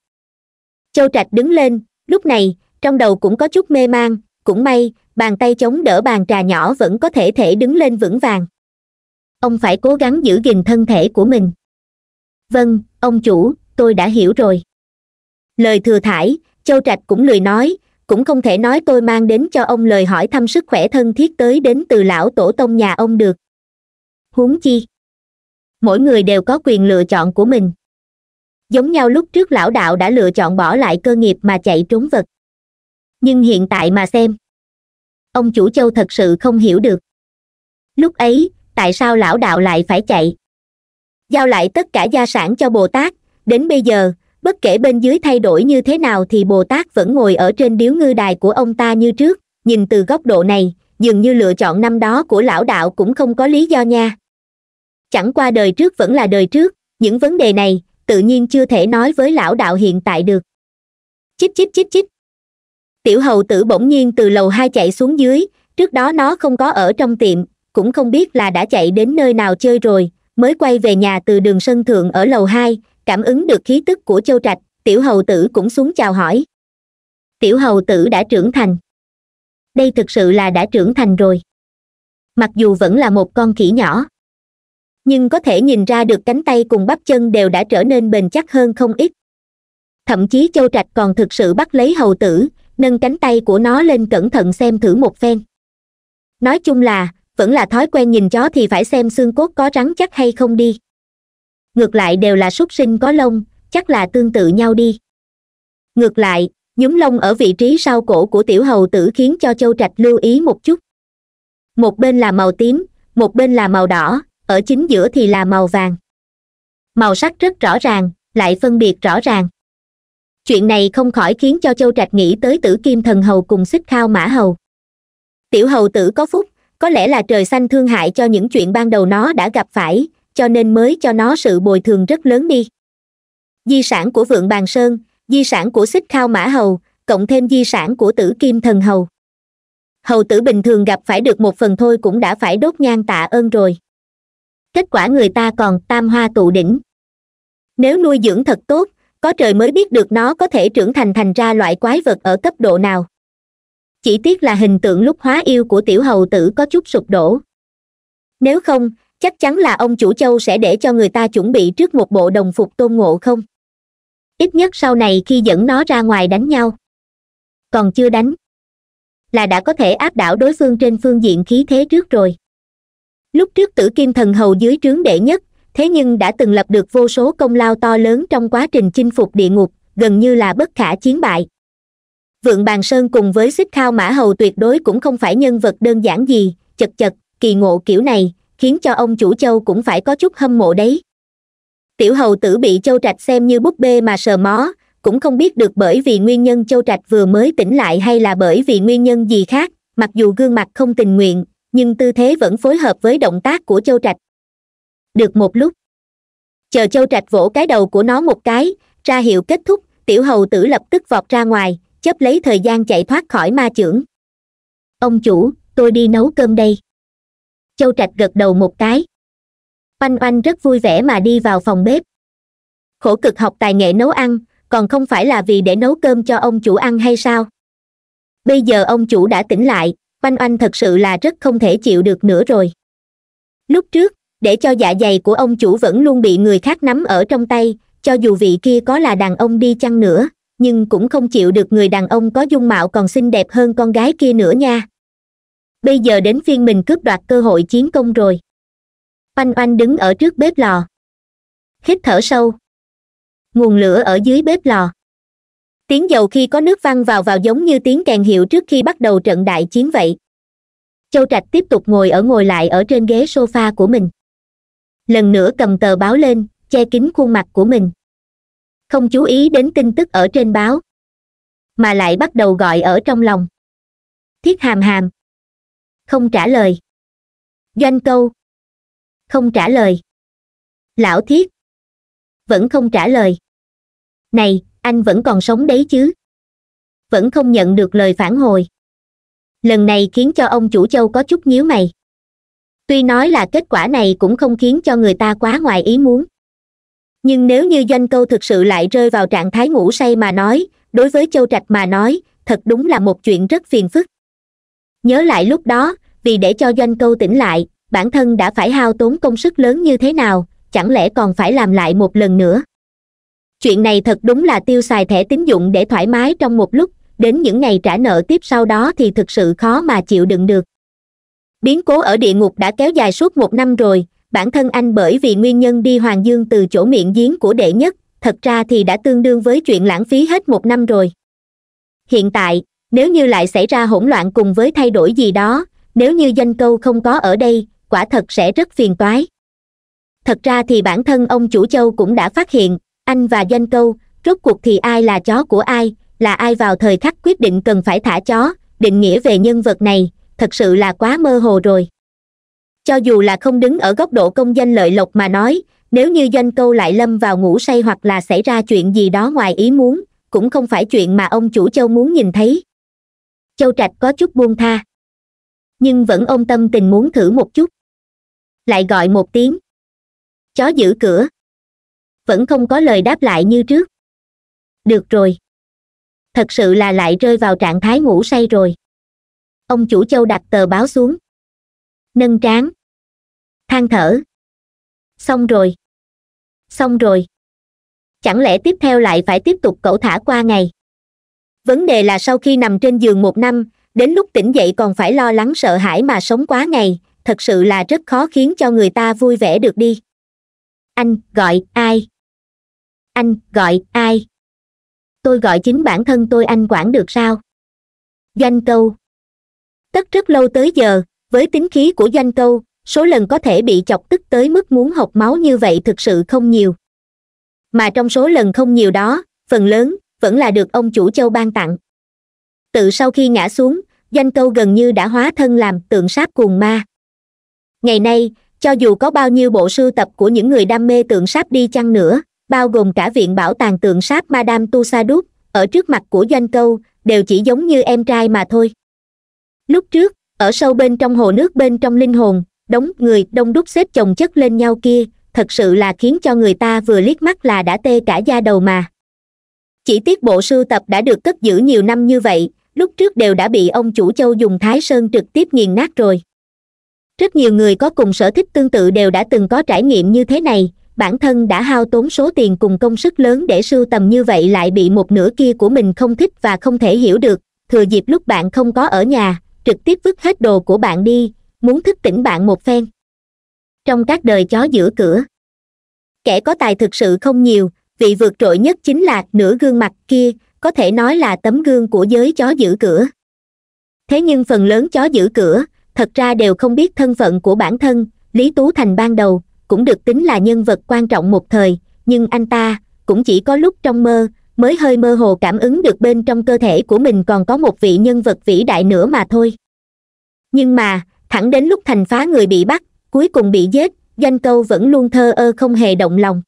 châu trạch đứng lên lúc này trong đầu cũng có chút mê man cũng may bàn tay chống đỡ bàn trà nhỏ vẫn có thể thể đứng lên vững vàng ông phải cố gắng giữ gìn thân thể của mình vâng ông chủ tôi đã hiểu rồi lời thừa thải châu trạch cũng lười nói cũng không thể nói tôi mang đến cho ông lời hỏi thăm sức khỏe thân thiết tới đến từ lão tổ tông nhà ông được huống chi mỗi người đều có quyền lựa chọn của mình giống nhau lúc trước lão đạo đã lựa chọn bỏ lại cơ nghiệp mà chạy trốn vật nhưng hiện tại mà xem ông chủ châu thật sự không hiểu được lúc ấy tại sao lão đạo lại phải chạy giao lại tất cả gia sản cho bồ tát đến bây giờ bất kể bên dưới thay đổi như thế nào thì bồ tát vẫn ngồi ở trên điếu ngư đài của ông ta như trước nhìn từ góc độ này dường như lựa chọn năm đó của lão đạo cũng không có lý do nha chẳng qua đời trước vẫn là đời trước những vấn đề này tự nhiên chưa thể nói với lão đạo hiện tại được chích chích chích chích tiểu hầu tử bỗng nhiên từ lầu hai chạy xuống dưới trước đó nó không có ở trong tiệm cũng không biết là đã chạy đến nơi nào chơi rồi mới quay về nhà từ đường sân thượng ở lầu hai cảm ứng được khí tức của châu trạch tiểu hầu tử cũng xuống chào hỏi tiểu hầu tử đã trưởng thành đây thực sự là đã trưởng thành rồi mặc dù vẫn là một con khỉ nhỏ nhưng có thể nhìn ra được cánh tay cùng bắp chân đều đã trở nên bền chắc hơn không ít thậm chí châu trạch còn thực sự bắt lấy hầu tử nâng cánh tay của nó lên cẩn thận xem thử một phen nói chung là vẫn là thói quen nhìn chó thì phải xem xương cốt có rắn chắc hay không đi ngược lại đều là súc sinh có lông chắc là tương tự nhau đi ngược lại nhúm lông ở vị trí sau cổ của tiểu hầu tử khiến cho châu trạch lưu ý một chút một bên là màu tím một bên là màu đỏ ở chính giữa thì là màu vàng màu sắc rất rõ ràng lại phân biệt rõ ràng chuyện này không khỏi khiến cho châu trạch nghĩ tới tử kim thần hầu cùng xích khao mã hầu tiểu hầu tử có phúc có lẽ là trời xanh thương hại cho những chuyện ban đầu nó đã gặp phải cho nên mới cho nó sự bồi thường rất lớn đi di sản của vượng bàn sơn di sản của xích khao mã hầu cộng thêm di sản của tử kim thần hầu hầu tử bình thường gặp phải được một phần thôi cũng đã phải đốt nhang tạ ơn rồi kết quả người ta còn tam hoa tụ đỉnh nếu nuôi dưỡng thật tốt có trời mới biết được nó có thể trưởng thành thành ra loại quái vật ở cấp độ nào chỉ tiếc là hình tượng lúc hóa yêu của tiểu hầu tử có chút sụp đổ nếu không chắc chắn là ông chủ châu sẽ để cho người ta chuẩn bị trước một bộ đồng phục tôn ngộ không ít nhất sau này khi dẫn nó ra ngoài đánh nhau còn chưa đánh là đã có thể áp đảo đối phương trên phương diện khí thế trước rồi lúc trước tử kim thần hầu dưới trướng đệ nhất thế nhưng đã từng lập được vô số công lao to lớn trong quá trình chinh phục địa ngục gần như là bất khả chiến bại vượng bàn sơn cùng với xích khao mã hầu tuyệt đối cũng không phải nhân vật đơn giản gì chật chật kỳ ngộ kiểu này khiến cho ông chủ châu cũng phải có chút hâm mộ đấy tiểu hầu tử bị châu trạch xem như búp bê mà sờ mó cũng không biết được bởi vì nguyên nhân châu trạch vừa mới tỉnh lại hay là bởi vì nguyên nhân gì khác mặc dù gương mặt không tình nguyện nhưng tư thế vẫn phối hợp với động tác của châu trạch được một lúc chờ châu trạch vỗ cái đầu của nó một cái ra hiệu kết thúc tiểu hầu tử lập tức vọt ra ngoài chấp lấy thời gian chạy thoát khỏi ma chưởng ông chủ tôi đi nấu cơm đây châu trạch gật đầu một cái oanh oanh rất vui vẻ mà đi vào phòng bếp khổ cực học tài nghệ nấu ăn còn không phải là vì để nấu cơm cho ông chủ ăn hay sao bây giờ ông chủ đã tỉnh lại oanh oanh thật sự là rất không thể chịu được nữa rồi lúc trước để cho dạ dày của ông chủ vẫn luôn bị người khác nắm ở trong tay cho dù vị kia có là đàn ông đi chăng nữa nhưng cũng không chịu được người đàn ông có dung mạo còn xinh đẹp hơn con gái kia nữa nha bây giờ đến phiên mình cướp đoạt cơ hội chiến công rồi oanh oanh đứng ở trước bếp lò hít thở sâu nguồn lửa ở dưới bếp lò tiếng dầu khi có nước văng vào vào giống như tiếng kèn hiệu trước khi bắt đầu trận đại chiến vậy châu trạch tiếp tục ngồi ở ngồi lại ở trên ghế sofa của mình lần nữa cầm tờ báo lên che kín khuôn mặt của mình không chú ý đến tin tức ở trên báo mà lại bắt đầu gọi ở trong lòng thiết hàm hàm không trả lời doanh câu không trả lời lão thiết vẫn không trả lời này anh vẫn còn sống đấy chứ vẫn không nhận được lời phản hồi lần này khiến cho ông chủ châu có chút nhíu mày tuy nói là kết quả này cũng không khiến cho người ta quá ngoài ý muốn nhưng nếu như doanh câu thực sự lại rơi vào trạng thái ngủ say mà nói đối với châu trạch mà nói thật đúng là một chuyện rất phiền phức nhớ lại lúc đó vì để cho doanh câu tỉnh lại bản thân đã phải hao tốn công sức lớn như thế nào chẳng lẽ còn phải làm lại một lần nữa chuyện này thật đúng là tiêu xài thẻ tín dụng để thoải mái trong một lúc đến những ngày trả nợ tiếp sau đó thì thực sự khó mà chịu đựng được biến cố ở địa ngục đã kéo dài suốt một năm rồi bản thân anh bởi vì nguyên nhân đi hoàng dương từ chỗ miệng giếng của đệ nhất thật ra thì đã tương đương với chuyện lãng phí hết một năm rồi hiện tại nếu như lại xảy ra hỗn loạn cùng với thay đổi gì đó nếu như danh câu không có ở đây quả thật sẽ rất phiền toái thật ra thì bản thân ông chủ châu cũng đã phát hiện anh và doanh câu rốt cuộc thì ai là chó của ai là ai vào thời khắc quyết định cần phải thả chó định nghĩa về nhân vật này thật sự là quá mơ hồ rồi cho dù là không đứng ở góc độ công danh lợi lộc mà nói nếu như doanh câu lại lâm vào ngủ say hoặc là xảy ra chuyện gì đó ngoài ý muốn cũng không phải chuyện mà ông chủ châu muốn nhìn thấy châu trạch có chút buông tha nhưng vẫn ôm tâm tình muốn thử một chút lại gọi một tiếng chó giữ cửa vẫn không có lời đáp lại như trước được rồi thật sự là lại rơi vào trạng thái ngủ say rồi ông chủ châu đặt tờ báo xuống nâng trán than thở xong rồi xong rồi chẳng lẽ tiếp theo lại phải tiếp tục cẩu thả qua ngày vấn đề là sau khi nằm trên giường một năm đến lúc tỉnh dậy còn phải lo lắng sợ hãi mà sống quá ngày thật sự là rất khó khiến cho người ta vui vẻ được đi anh gọi ai anh gọi ai tôi gọi chính bản thân tôi anh quản được sao doanh câu tất rất lâu tới giờ với tính khí của doanh câu số lần có thể bị chọc tức tới mức muốn học máu như vậy thực sự không nhiều mà trong số lần không nhiều đó phần lớn vẫn là được ông chủ châu ban tặng tự sau khi ngã xuống doanh câu gần như đã hóa thân làm tượng sáp cuồng ma ngày nay cho dù có bao nhiêu bộ sưu tập của những người đam mê tượng sáp đi chăng nữa bao gồm cả viện bảo tàng tượng sáp madame tusaduk ở trước mặt của doanh câu đều chỉ giống như em trai mà thôi lúc trước ở sâu bên trong hồ nước bên trong linh hồn đống người đông đúc xếp chồng chất lên nhau kia thật sự là khiến cho người ta vừa liếc mắt là đã tê cả da đầu mà chỉ tiếc bộ sưu tập đã được cất giữ nhiều năm như vậy lúc trước đều đã bị ông chủ châu dùng thái sơn trực tiếp nghiền nát rồi rất nhiều người có cùng sở thích tương tự đều đã từng có trải nghiệm như thế này bản thân đã hao tốn số tiền cùng công sức lớn để sưu tầm như vậy lại bị một nửa kia của mình không thích và không thể hiểu được thừa dịp lúc bạn không có ở nhà trực tiếp vứt hết đồ của bạn đi muốn thức tỉnh bạn một phen trong các đời chó giữa cửa kẻ có tài thực sự không nhiều vị vượt trội nhất chính là nửa gương mặt kia có thể nói là tấm gương của giới chó giữ cửa thế nhưng phần lớn chó giữ cửa thật ra đều không biết thân phận của bản thân lý tú thành ban đầu cũng được tính là nhân vật quan trọng một thời nhưng anh ta cũng chỉ có lúc trong mơ mới hơi mơ hồ cảm ứng được bên trong cơ thể của mình còn có một vị nhân vật vĩ đại nữa mà thôi nhưng mà thẳng đến lúc thành phá người bị bắt cuối cùng bị giết doanh câu vẫn luôn thơ ơ không hề động lòng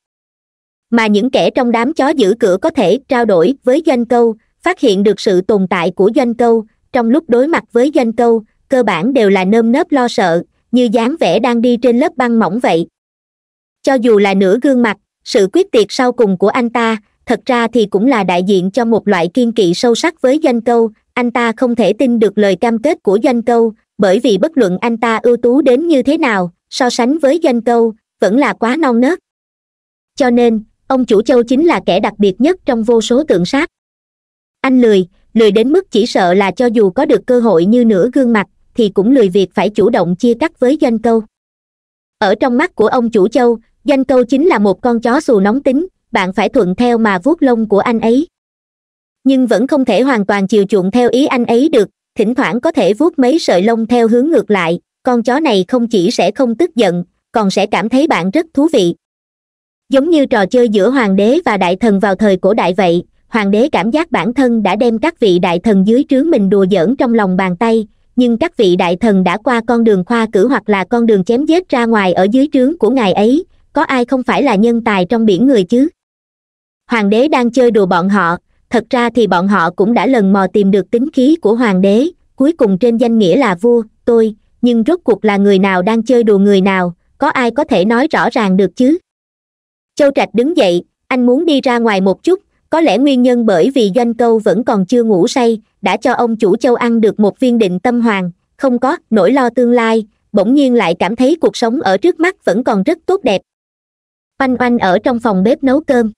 mà những kẻ trong đám chó giữ cửa có thể trao đổi với doanh câu phát hiện được sự tồn tại của doanh câu trong lúc đối mặt với doanh câu cơ bản đều là nơm nớp lo sợ như dáng vẻ đang đi trên lớp băng mỏng vậy cho dù là nửa gương mặt sự quyết tuyệt sau cùng của anh ta thật ra thì cũng là đại diện cho một loại kiên kỵ sâu sắc với doanh câu anh ta không thể tin được lời cam kết của doanh câu bởi vì bất luận anh ta ưu tú đến như thế nào so sánh với doanh câu vẫn là quá non nớt cho nên ông chủ châu chính là kẻ đặc biệt nhất trong vô số tượng sát anh lười lười đến mức chỉ sợ là cho dù có được cơ hội như nửa gương mặt thì cũng lười việc phải chủ động chia cắt với doanh câu ở trong mắt của ông chủ châu Danh câu chính là một con chó xù nóng tính bạn phải thuận theo mà vuốt lông của anh ấy nhưng vẫn không thể hoàn toàn chiều chuộng theo ý anh ấy được thỉnh thoảng có thể vuốt mấy sợi lông theo hướng ngược lại con chó này không chỉ sẽ không tức giận còn sẽ cảm thấy bạn rất thú vị giống như trò chơi giữa hoàng đế và đại thần vào thời cổ đại vậy hoàng đế cảm giác bản thân đã đem các vị đại thần dưới trướng mình đùa giỡn trong lòng bàn tay nhưng các vị đại thần đã qua con đường khoa cử hoặc là con đường chém giết ra ngoài ở dưới trướng của ngài ấy có ai không phải là nhân tài trong biển người chứ hoàng đế đang chơi đùa bọn họ thật ra thì bọn họ cũng đã lần mò tìm được tính khí của hoàng đế cuối cùng trên danh nghĩa là vua tôi nhưng rốt cuộc là người nào đang chơi đùa người nào có ai có thể nói rõ ràng được chứ châu trạch đứng dậy anh muốn đi ra ngoài một chút có lẽ nguyên nhân bởi vì doanh câu vẫn còn chưa ngủ say đã cho ông chủ châu ăn được một viên định tâm hoàng không có nỗi lo tương lai bỗng nhiên lại cảm thấy cuộc sống ở trước mắt vẫn còn rất tốt đẹp oanh oanh ở trong phòng bếp nấu cơm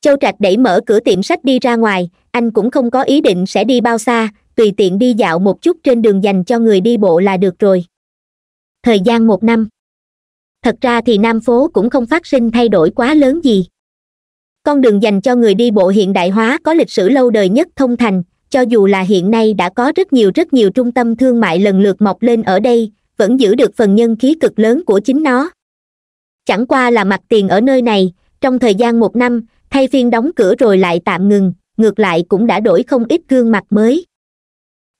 châu trạch đẩy mở cửa tiệm sách đi ra ngoài anh cũng không có ý định sẽ đi bao xa tùy tiện đi dạo một chút trên đường dành cho người đi bộ là được rồi thời gian một năm thật ra thì nam phố cũng không phát sinh thay đổi quá lớn gì con đường dành cho người đi bộ hiện đại hóa có lịch sử lâu đời nhất thông thành cho dù là hiện nay đã có rất nhiều rất nhiều trung tâm thương mại lần lượt mọc lên ở đây vẫn giữ được phần nhân khí cực lớn của chính nó chẳng qua là mặt tiền ở nơi này trong thời gian một năm thay phiên đóng cửa rồi lại tạm ngừng ngược lại cũng đã đổi không ít gương mặt mới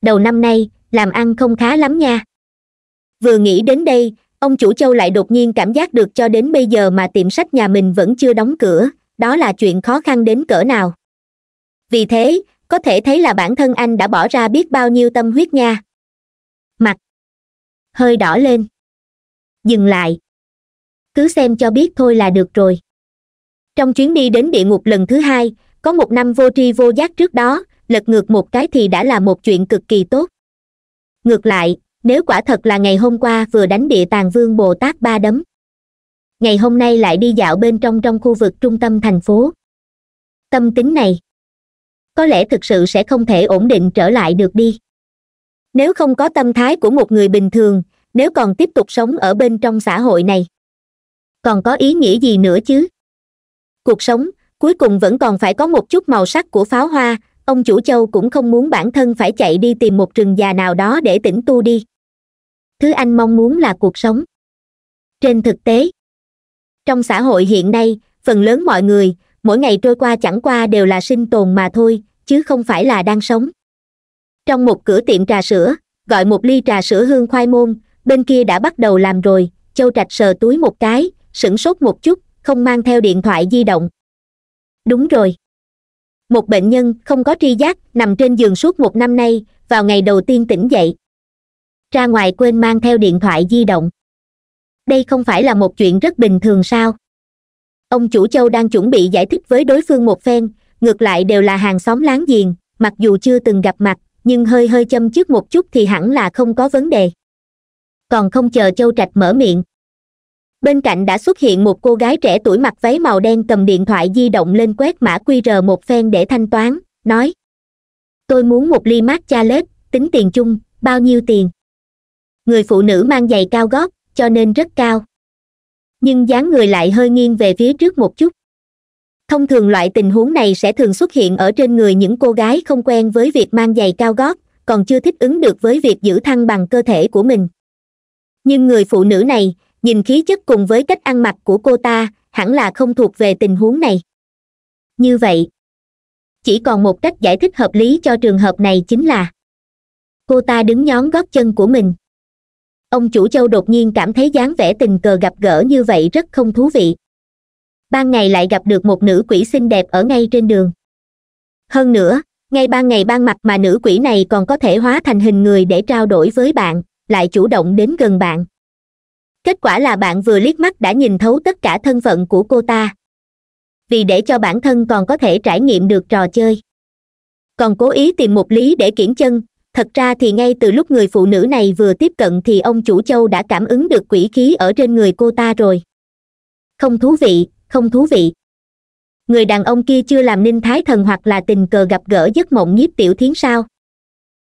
đầu năm nay làm ăn không khá lắm nha vừa nghĩ đến đây ông chủ châu lại đột nhiên cảm giác được cho đến bây giờ mà tiệm sách nhà mình vẫn chưa đóng cửa đó là chuyện khó khăn đến cỡ nào vì thế có thể thấy là bản thân anh đã bỏ ra biết bao nhiêu tâm huyết nha mặt hơi đỏ lên dừng lại cứ xem cho biết thôi là được rồi trong chuyến đi đến địa ngục lần thứ hai có một năm vô tri vô giác trước đó lật ngược một cái thì đã là một chuyện cực kỳ tốt ngược lại nếu quả thật là ngày hôm qua vừa đánh địa tàng vương bồ tát ba đấm ngày hôm nay lại đi dạo bên trong trong khu vực trung tâm thành phố tâm tính này có lẽ thực sự sẽ không thể ổn định trở lại được đi nếu không có tâm thái của một người bình thường nếu còn tiếp tục sống ở bên trong xã hội này còn có ý nghĩa gì nữa chứ cuộc sống cuối cùng vẫn còn phải có một chút màu sắc của pháo hoa ông chủ châu cũng không muốn bản thân phải chạy đi tìm một rừng già nào đó để tĩnh tu đi thứ anh mong muốn là cuộc sống trên thực tế trong xã hội hiện nay phần lớn mọi người mỗi ngày trôi qua chẳng qua đều là sinh tồn mà thôi chứ không phải là đang sống trong một cửa tiệm trà sữa gọi một ly trà sữa hương khoai môn bên kia đã bắt đầu làm rồi châu trạch sờ túi một cái sửng sốt một chút không mang theo điện thoại di động đúng rồi một bệnh nhân không có tri giác nằm trên giường suốt một năm nay vào ngày đầu tiên tỉnh dậy ra ngoài quên mang theo điện thoại di động đây không phải là một chuyện rất bình thường sao ông chủ châu đang chuẩn bị giải thích với đối phương một phen ngược lại đều là hàng xóm láng giềng mặc dù chưa từng gặp mặt nhưng hơi hơi châm trước một chút thì hẳn là không có vấn đề còn không chờ châu trạch mở miệng bên cạnh đã xuất hiện một cô gái trẻ tuổi mặc váy màu đen cầm điện thoại di động lên quét mã qr một phen để thanh toán nói tôi muốn một ly mát cha lết tính tiền chung bao nhiêu tiền người phụ nữ mang giày cao gót cho nên rất cao nhưng dáng người lại hơi nghiêng về phía trước một chút thông thường loại tình huống này sẽ thường xuất hiện ở trên người những cô gái không quen với việc mang giày cao gót còn chưa thích ứng được với việc giữ thăng bằng cơ thể của mình nhưng người phụ nữ này nhìn khí chất cùng với cách ăn mặc của cô ta hẳn là không thuộc về tình huống này như vậy chỉ còn một cách giải thích hợp lý cho trường hợp này chính là cô ta đứng nhón gót chân của mình ông chủ châu đột nhiên cảm thấy dáng vẻ tình cờ gặp gỡ như vậy rất không thú vị ban ngày lại gặp được một nữ quỷ xinh đẹp ở ngay trên đường hơn nữa ngay ban ngày ban mặt mà nữ quỷ này còn có thể hóa thành hình người để trao đổi với bạn lại chủ động đến gần bạn kết quả là bạn vừa liếc mắt đã nhìn thấu tất cả thân phận của cô ta vì để cho bản thân còn có thể trải nghiệm được trò chơi còn cố ý tìm một lý để kiển chân thật ra thì ngay từ lúc người phụ nữ này vừa tiếp cận thì ông chủ châu đã cảm ứng được quỷ khí ở trên người cô ta rồi không thú vị không thú vị người đàn ông kia chưa làm ninh thái thần hoặc là tình cờ gặp gỡ giấc mộng nhiếp tiểu thiến sao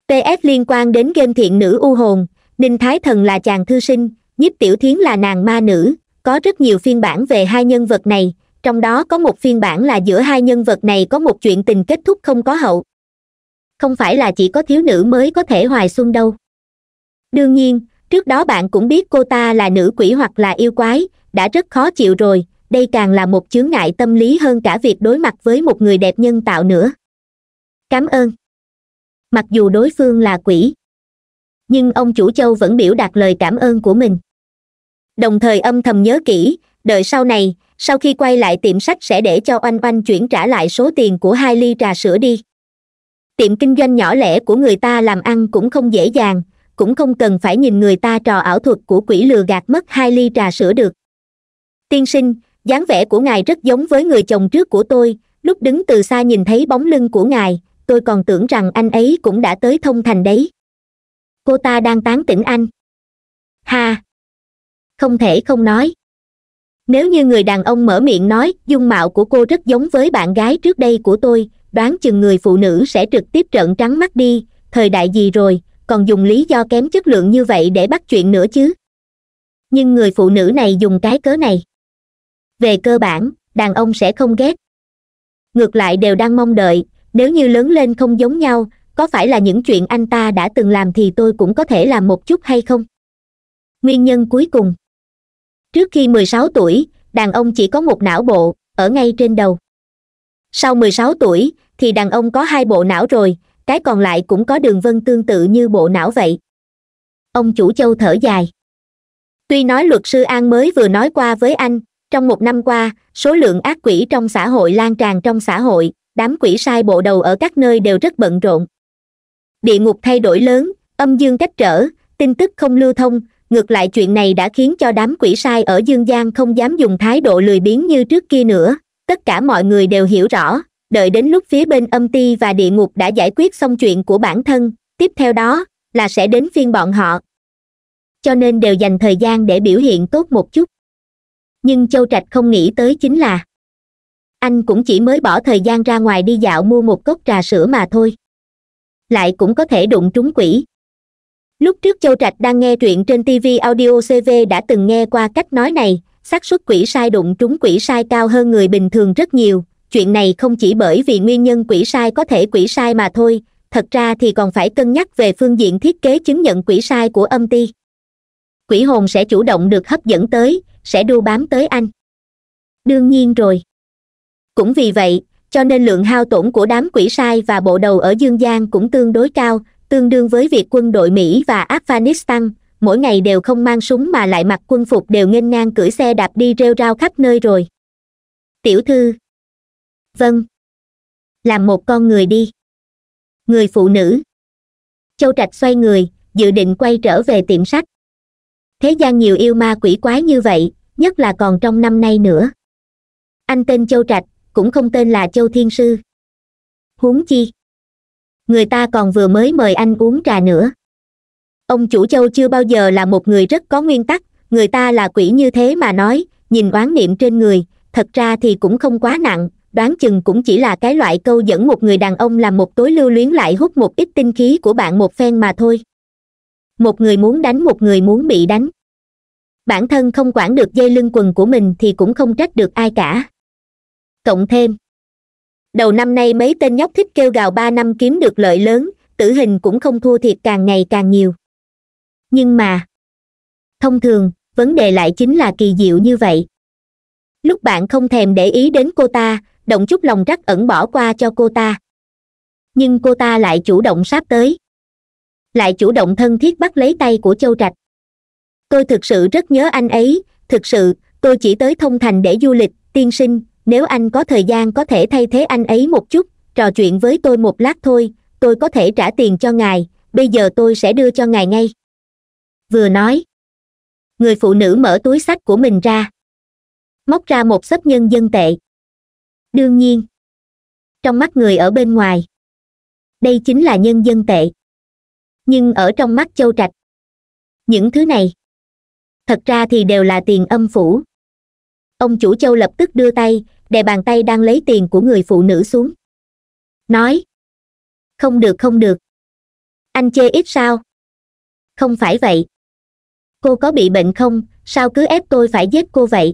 ps liên quan đến game thiện nữ u hồn ninh thái thần là chàng thư sinh nhiếp tiểu thiến là nàng ma nữ có rất nhiều phiên bản về hai nhân vật này trong đó có một phiên bản là giữa hai nhân vật này có một chuyện tình kết thúc không có hậu không phải là chỉ có thiếu nữ mới có thể hoài xuân đâu đương nhiên trước đó bạn cũng biết cô ta là nữ quỷ hoặc là yêu quái đã rất khó chịu rồi đây càng là một chướng ngại tâm lý hơn cả việc đối mặt với một người đẹp nhân tạo nữa cảm ơn mặc dù đối phương là quỷ nhưng ông chủ châu vẫn biểu đạt lời cảm ơn của mình đồng thời âm thầm nhớ kỹ đợi sau này sau khi quay lại tiệm sách sẽ để cho oanh oanh chuyển trả lại số tiền của hai ly trà sữa đi tiệm kinh doanh nhỏ lẻ của người ta làm ăn cũng không dễ dàng cũng không cần phải nhìn người ta trò ảo thuật của quỷ lừa gạt mất hai ly trà sữa được tiên sinh dáng vẻ của ngài rất giống với người chồng trước của tôi lúc đứng từ xa nhìn thấy bóng lưng của ngài tôi còn tưởng rằng anh ấy cũng đã tới thông thành đấy cô ta đang tán tỉnh anh ha không thể không nói nếu như người đàn ông mở miệng nói dung mạo của cô rất giống với bạn gái trước đây của tôi đoán chừng người phụ nữ sẽ trực tiếp trợn trắng mắt đi thời đại gì rồi còn dùng lý do kém chất lượng như vậy để bắt chuyện nữa chứ nhưng người phụ nữ này dùng cái cớ này về cơ bản đàn ông sẽ không ghét ngược lại đều đang mong đợi nếu như lớn lên không giống nhau có phải là những chuyện anh ta đã từng làm thì tôi cũng có thể làm một chút hay không nguyên nhân cuối cùng trước khi mười sáu tuổi đàn ông chỉ có một não bộ ở ngay trên đầu sau mười sáu tuổi thì đàn ông có hai bộ não rồi cái còn lại cũng có đường vân tương tự như bộ não vậy ông chủ châu thở dài tuy nói luật sư an mới vừa nói qua với anh trong một năm qua số lượng ác quỷ trong xã hội lan tràn trong xã hội đám quỷ sai bộ đầu ở các nơi đều rất bận rộn địa ngục thay đổi lớn âm dương cách trở tin tức không lưu thông ngược lại chuyện này đã khiến cho đám quỷ sai ở dương gian không dám dùng thái độ lười biếng như trước kia nữa tất cả mọi người đều hiểu rõ đợi đến lúc phía bên âm ti và địa ngục đã giải quyết xong chuyện của bản thân tiếp theo đó là sẽ đến phiên bọn họ cho nên đều dành thời gian để biểu hiện tốt một chút nhưng châu trạch không nghĩ tới chính là anh cũng chỉ mới bỏ thời gian ra ngoài đi dạo mua một cốc trà sữa mà thôi lại cũng có thể đụng trúng quỷ lúc trước châu trạch đang nghe truyện trên tv audio cv đã từng nghe qua cách nói này xác suất quỷ sai đụng trúng quỷ sai cao hơn người bình thường rất nhiều chuyện này không chỉ bởi vì nguyên nhân quỷ sai có thể quỷ sai mà thôi thật ra thì còn phải cân nhắc về phương diện thiết kế chứng nhận quỷ sai của âm ti. quỷ hồn sẽ chủ động được hấp dẫn tới sẽ đu bám tới anh đương nhiên rồi cũng vì vậy cho nên lượng hao tổn của đám quỷ sai và bộ đầu ở dương giang cũng tương đối cao tương đương với việc quân đội mỹ và afghanistan mỗi ngày đều không mang súng mà lại mặc quân phục đều nghênh ngang cưỡi xe đạp đi rêu rao khắp nơi rồi tiểu thư vâng làm một con người đi người phụ nữ châu trạch xoay người dự định quay trở về tiệm sách thế gian nhiều yêu ma quỷ quái như vậy nhất là còn trong năm nay nữa anh tên châu trạch cũng không tên là châu thiên sư huống chi người ta còn vừa mới mời anh uống trà nữa ông chủ châu chưa bao giờ là một người rất có nguyên tắc người ta là quỷ như thế mà nói nhìn oán niệm trên người thật ra thì cũng không quá nặng đoán chừng cũng chỉ là cái loại câu dẫn một người đàn ông làm một tối lưu luyến lại hút một ít tinh khí của bạn một phen mà thôi một người muốn đánh một người muốn bị đánh bản thân không quản được dây lưng quần của mình thì cũng không trách được ai cả cộng thêm đầu năm nay mấy tên nhóc thích kêu gào ba năm kiếm được lợi lớn tử hình cũng không thua thiệt càng ngày càng nhiều nhưng mà thông thường vấn đề lại chính là kỳ diệu như vậy lúc bạn không thèm để ý đến cô ta động chút lòng rắc ẩn bỏ qua cho cô ta nhưng cô ta lại chủ động sáp tới lại chủ động thân thiết bắt lấy tay của châu trạch tôi thực sự rất nhớ anh ấy thực sự tôi chỉ tới thông thành để du lịch tiên sinh nếu anh có thời gian có thể thay thế anh ấy một chút trò chuyện với tôi một lát thôi tôi có thể trả tiền cho ngài bây giờ tôi sẽ đưa cho ngài ngay vừa nói người phụ nữ mở túi sách của mình ra móc ra một xấp nhân dân tệ đương nhiên trong mắt người ở bên ngoài đây chính là nhân dân tệ nhưng ở trong mắt châu trạch những thứ này thật ra thì đều là tiền âm phủ ông chủ châu lập tức đưa tay đè bàn tay đang lấy tiền của người phụ nữ xuống nói không được không được anh chê ít sao không phải vậy cô có bị bệnh không sao cứ ép tôi phải giết cô vậy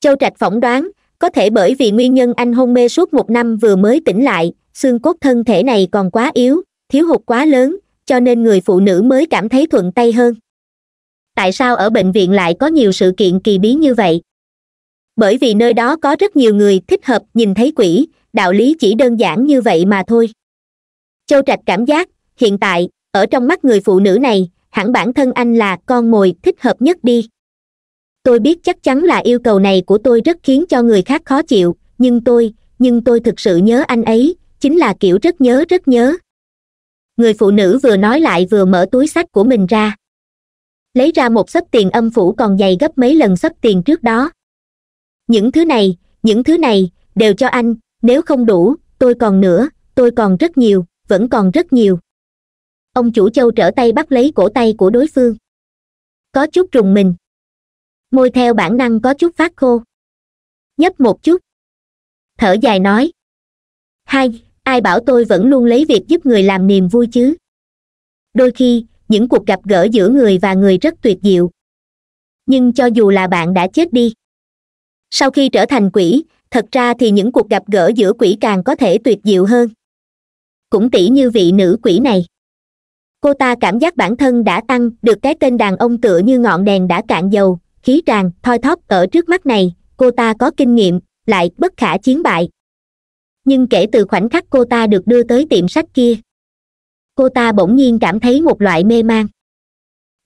châu trạch phỏng đoán có thể bởi vì nguyên nhân anh hôn mê suốt một năm vừa mới tỉnh lại xương cốt thân thể này còn quá yếu thiếu hụt quá lớn cho nên người phụ nữ mới cảm thấy thuận tay hơn tại sao ở bệnh viện lại có nhiều sự kiện kỳ bí như vậy bởi vì nơi đó có rất nhiều người thích hợp nhìn thấy quỷ đạo lý chỉ đơn giản như vậy mà thôi châu trạch cảm giác hiện tại ở trong mắt người phụ nữ này hẳn bản thân anh là con mồi thích hợp nhất đi tôi biết chắc chắn là yêu cầu này của tôi rất khiến cho người khác khó chịu nhưng tôi nhưng tôi thực sự nhớ anh ấy chính là kiểu rất nhớ rất nhớ người phụ nữ vừa nói lại vừa mở túi sách của mình ra lấy ra một sấp tiền âm phủ còn dày gấp mấy lần sấp tiền trước đó những thứ này những thứ này đều cho anh nếu không đủ tôi còn nữa tôi còn rất nhiều vẫn còn rất nhiều ông chủ châu trở tay bắt lấy cổ tay của đối phương có chút rùng mình môi theo bản năng có chút phát khô nhấp một chút thở dài nói hai ai bảo tôi vẫn luôn lấy việc giúp người làm niềm vui chứ đôi khi những cuộc gặp gỡ giữa người và người rất tuyệt diệu nhưng cho dù là bạn đã chết đi sau khi trở thành quỷ thật ra thì những cuộc gặp gỡ giữa quỷ càng có thể tuyệt diệu hơn cũng tỉ như vị nữ quỷ này cô ta cảm giác bản thân đã tăng được cái tên đàn ông tựa như ngọn đèn đã cạn dầu khí tràn thoi thóp ở trước mắt này cô ta có kinh nghiệm lại bất khả chiến bại nhưng kể từ khoảnh khắc cô ta được đưa tới tiệm sách kia cô ta bỗng nhiên cảm thấy một loại mê man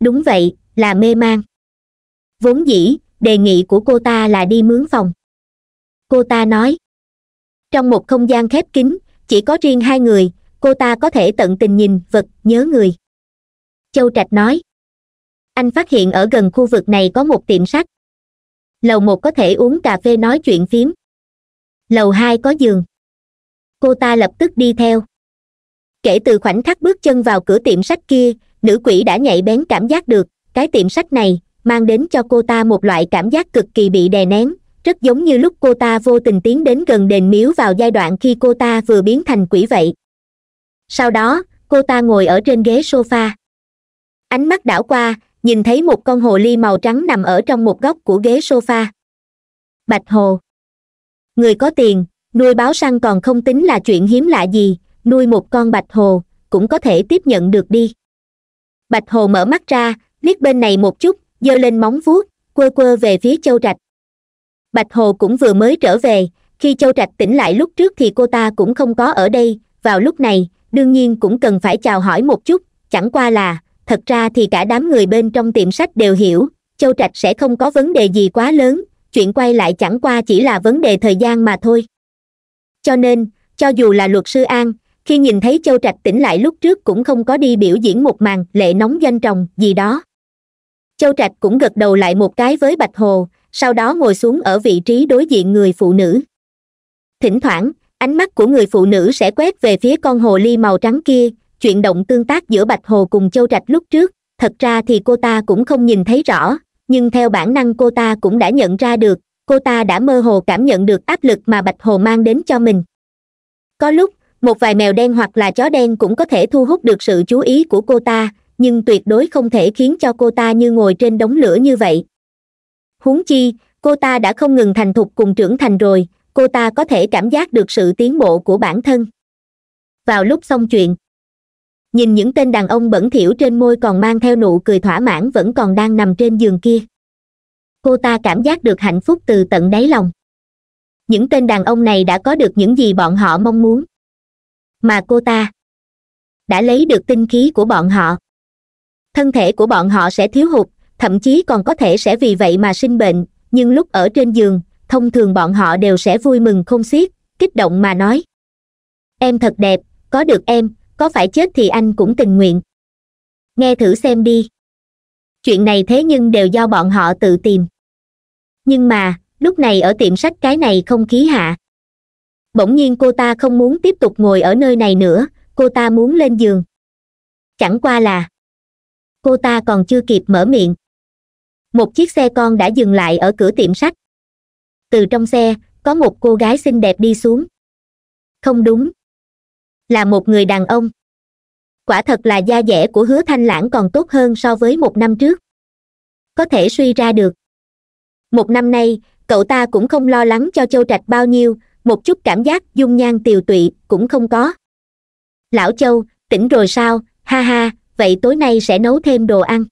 đúng vậy là mê man vốn dĩ đề nghị của cô ta là đi mướn phòng cô ta nói trong một không gian khép kín chỉ có riêng hai người cô ta có thể tận tình nhìn vật nhớ người châu trạch nói anh phát hiện ở gần khu vực này có một tiệm sắt lầu một có thể uống cà phê nói chuyện phím. lầu hai có giường cô ta lập tức đi theo kể từ khoảnh khắc bước chân vào cửa tiệm sách kia nữ quỷ đã nhạy bén cảm giác được cái tiệm sách này mang đến cho cô ta một loại cảm giác cực kỳ bị đè nén rất giống như lúc cô ta vô tình tiến đến gần đền miếu vào giai đoạn khi cô ta vừa biến thành quỷ vậy sau đó cô ta ngồi ở trên ghế sofa ánh mắt đảo qua nhìn thấy một con hồ ly màu trắng nằm ở trong một góc của ghế sofa bạch hồ người có tiền nuôi báo săn còn không tính là chuyện hiếm lạ gì nuôi một con bạch hồ cũng có thể tiếp nhận được đi bạch hồ mở mắt ra liếc bên này một chút giơ lên móng vuốt quơ quơ về phía châu trạch bạch hồ cũng vừa mới trở về khi châu trạch tỉnh lại lúc trước thì cô ta cũng không có ở đây vào lúc này đương nhiên cũng cần phải chào hỏi một chút chẳng qua là thật ra thì cả đám người bên trong tiệm sách đều hiểu châu trạch sẽ không có vấn đề gì quá lớn chuyện quay lại chẳng qua chỉ là vấn đề thời gian mà thôi cho nên cho dù là luật sư an khi nhìn thấy châu trạch tỉnh lại lúc trước cũng không có đi biểu diễn một màn lệ nóng danh tròng gì đó châu trạch cũng gật đầu lại một cái với bạch hồ sau đó ngồi xuống ở vị trí đối diện người phụ nữ thỉnh thoảng ánh mắt của người phụ nữ sẽ quét về phía con hồ ly màu trắng kia chuyện động tương tác giữa bạch hồ cùng châu trạch lúc trước thật ra thì cô ta cũng không nhìn thấy rõ nhưng theo bản năng cô ta cũng đã nhận ra được cô ta đã mơ hồ cảm nhận được áp lực mà bạch hồ mang đến cho mình có lúc một vài mèo đen hoặc là chó đen cũng có thể thu hút được sự chú ý của cô ta nhưng tuyệt đối không thể khiến cho cô ta như ngồi trên đống lửa như vậy huống chi cô ta đã không ngừng thành thục cùng trưởng thành rồi cô ta có thể cảm giác được sự tiến bộ của bản thân vào lúc xong chuyện nhìn những tên đàn ông bẩn thỉu trên môi còn mang theo nụ cười thỏa mãn vẫn còn đang nằm trên giường kia cô ta cảm giác được hạnh phúc từ tận đáy lòng những tên đàn ông này đã có được những gì bọn họ mong muốn mà cô ta đã lấy được tinh khí của bọn họ thân thể của bọn họ sẽ thiếu hụt thậm chí còn có thể sẽ vì vậy mà sinh bệnh nhưng lúc ở trên giường thông thường bọn họ đều sẽ vui mừng không xiết kích động mà nói em thật đẹp có được em có phải chết thì anh cũng tình nguyện nghe thử xem đi chuyện này thế nhưng đều do bọn họ tự tìm nhưng mà lúc này ở tiệm sách cái này không khí hạ bỗng nhiên cô ta không muốn tiếp tục ngồi ở nơi này nữa cô ta muốn lên giường chẳng qua là cô ta còn chưa kịp mở miệng một chiếc xe con đã dừng lại ở cửa tiệm sách từ trong xe có một cô gái xinh đẹp đi xuống không đúng là một người đàn ông quả thật là da dẻ của hứa thanh lãng còn tốt hơn so với một năm trước có thể suy ra được một năm nay cậu ta cũng không lo lắng cho châu trạch bao nhiêu một chút cảm giác dung nhan tiều tụy cũng không có lão châu tỉnh rồi sao ha ha vậy tối nay sẽ nấu thêm đồ ăn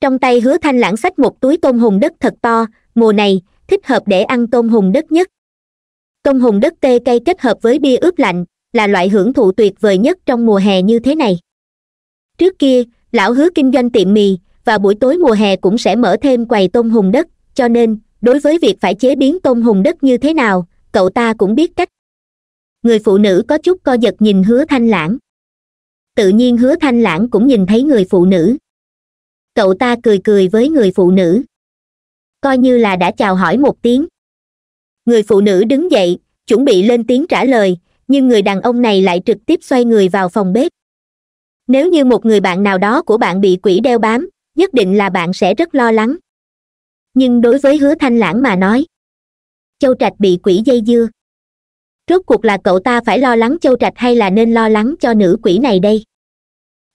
trong tay hứa thanh lãng xách một túi tôm hùm đất thật to mùa này thích hợp để ăn tôm hùm đất nhất tôm hùm đất tê cây kết hợp với bia ướp lạnh là loại hưởng thụ tuyệt vời nhất trong mùa hè như thế này trước kia lão hứa kinh doanh tiệm mì và buổi tối mùa hè cũng sẽ mở thêm quầy tôm hùm đất cho nên đối với việc phải chế biến tôm hùm đất như thế nào cậu ta cũng biết cách người phụ nữ có chút co giật nhìn hứa thanh lãng tự nhiên hứa thanh lãng cũng nhìn thấy người phụ nữ cậu ta cười cười với người phụ nữ coi như là đã chào hỏi một tiếng người phụ nữ đứng dậy chuẩn bị lên tiếng trả lời nhưng người đàn ông này lại trực tiếp xoay người vào phòng bếp nếu như một người bạn nào đó của bạn bị quỷ đeo bám nhất định là bạn sẽ rất lo lắng nhưng đối với hứa thanh lãng mà nói châu trạch bị quỷ dây dưa rốt cuộc là cậu ta phải lo lắng châu trạch hay là nên lo lắng cho nữ quỷ này đây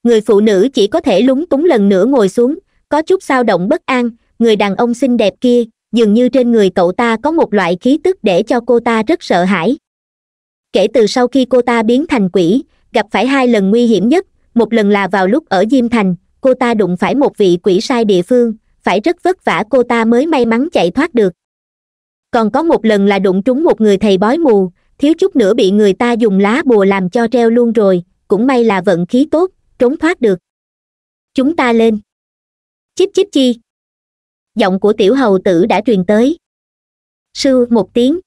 người phụ nữ chỉ có thể lúng túng lần nữa ngồi xuống có chút sao động bất an người đàn ông xinh đẹp kia dường như trên người cậu ta có một loại khí tức để cho cô ta rất sợ hãi kể từ sau khi cô ta biến thành quỷ gặp phải hai lần nguy hiểm nhất một lần là vào lúc ở diêm thành cô ta đụng phải một vị quỷ sai địa phương phải rất vất vả cô ta mới may mắn chạy thoát được còn có một lần là đụng trúng một người thầy bói mù thiếu chút nữa bị người ta dùng lá bùa làm cho treo luôn rồi cũng may là vận khí tốt trốn thoát được chúng ta lên chíp chíp chi giọng của tiểu hầu tử đã truyền tới sư một tiếng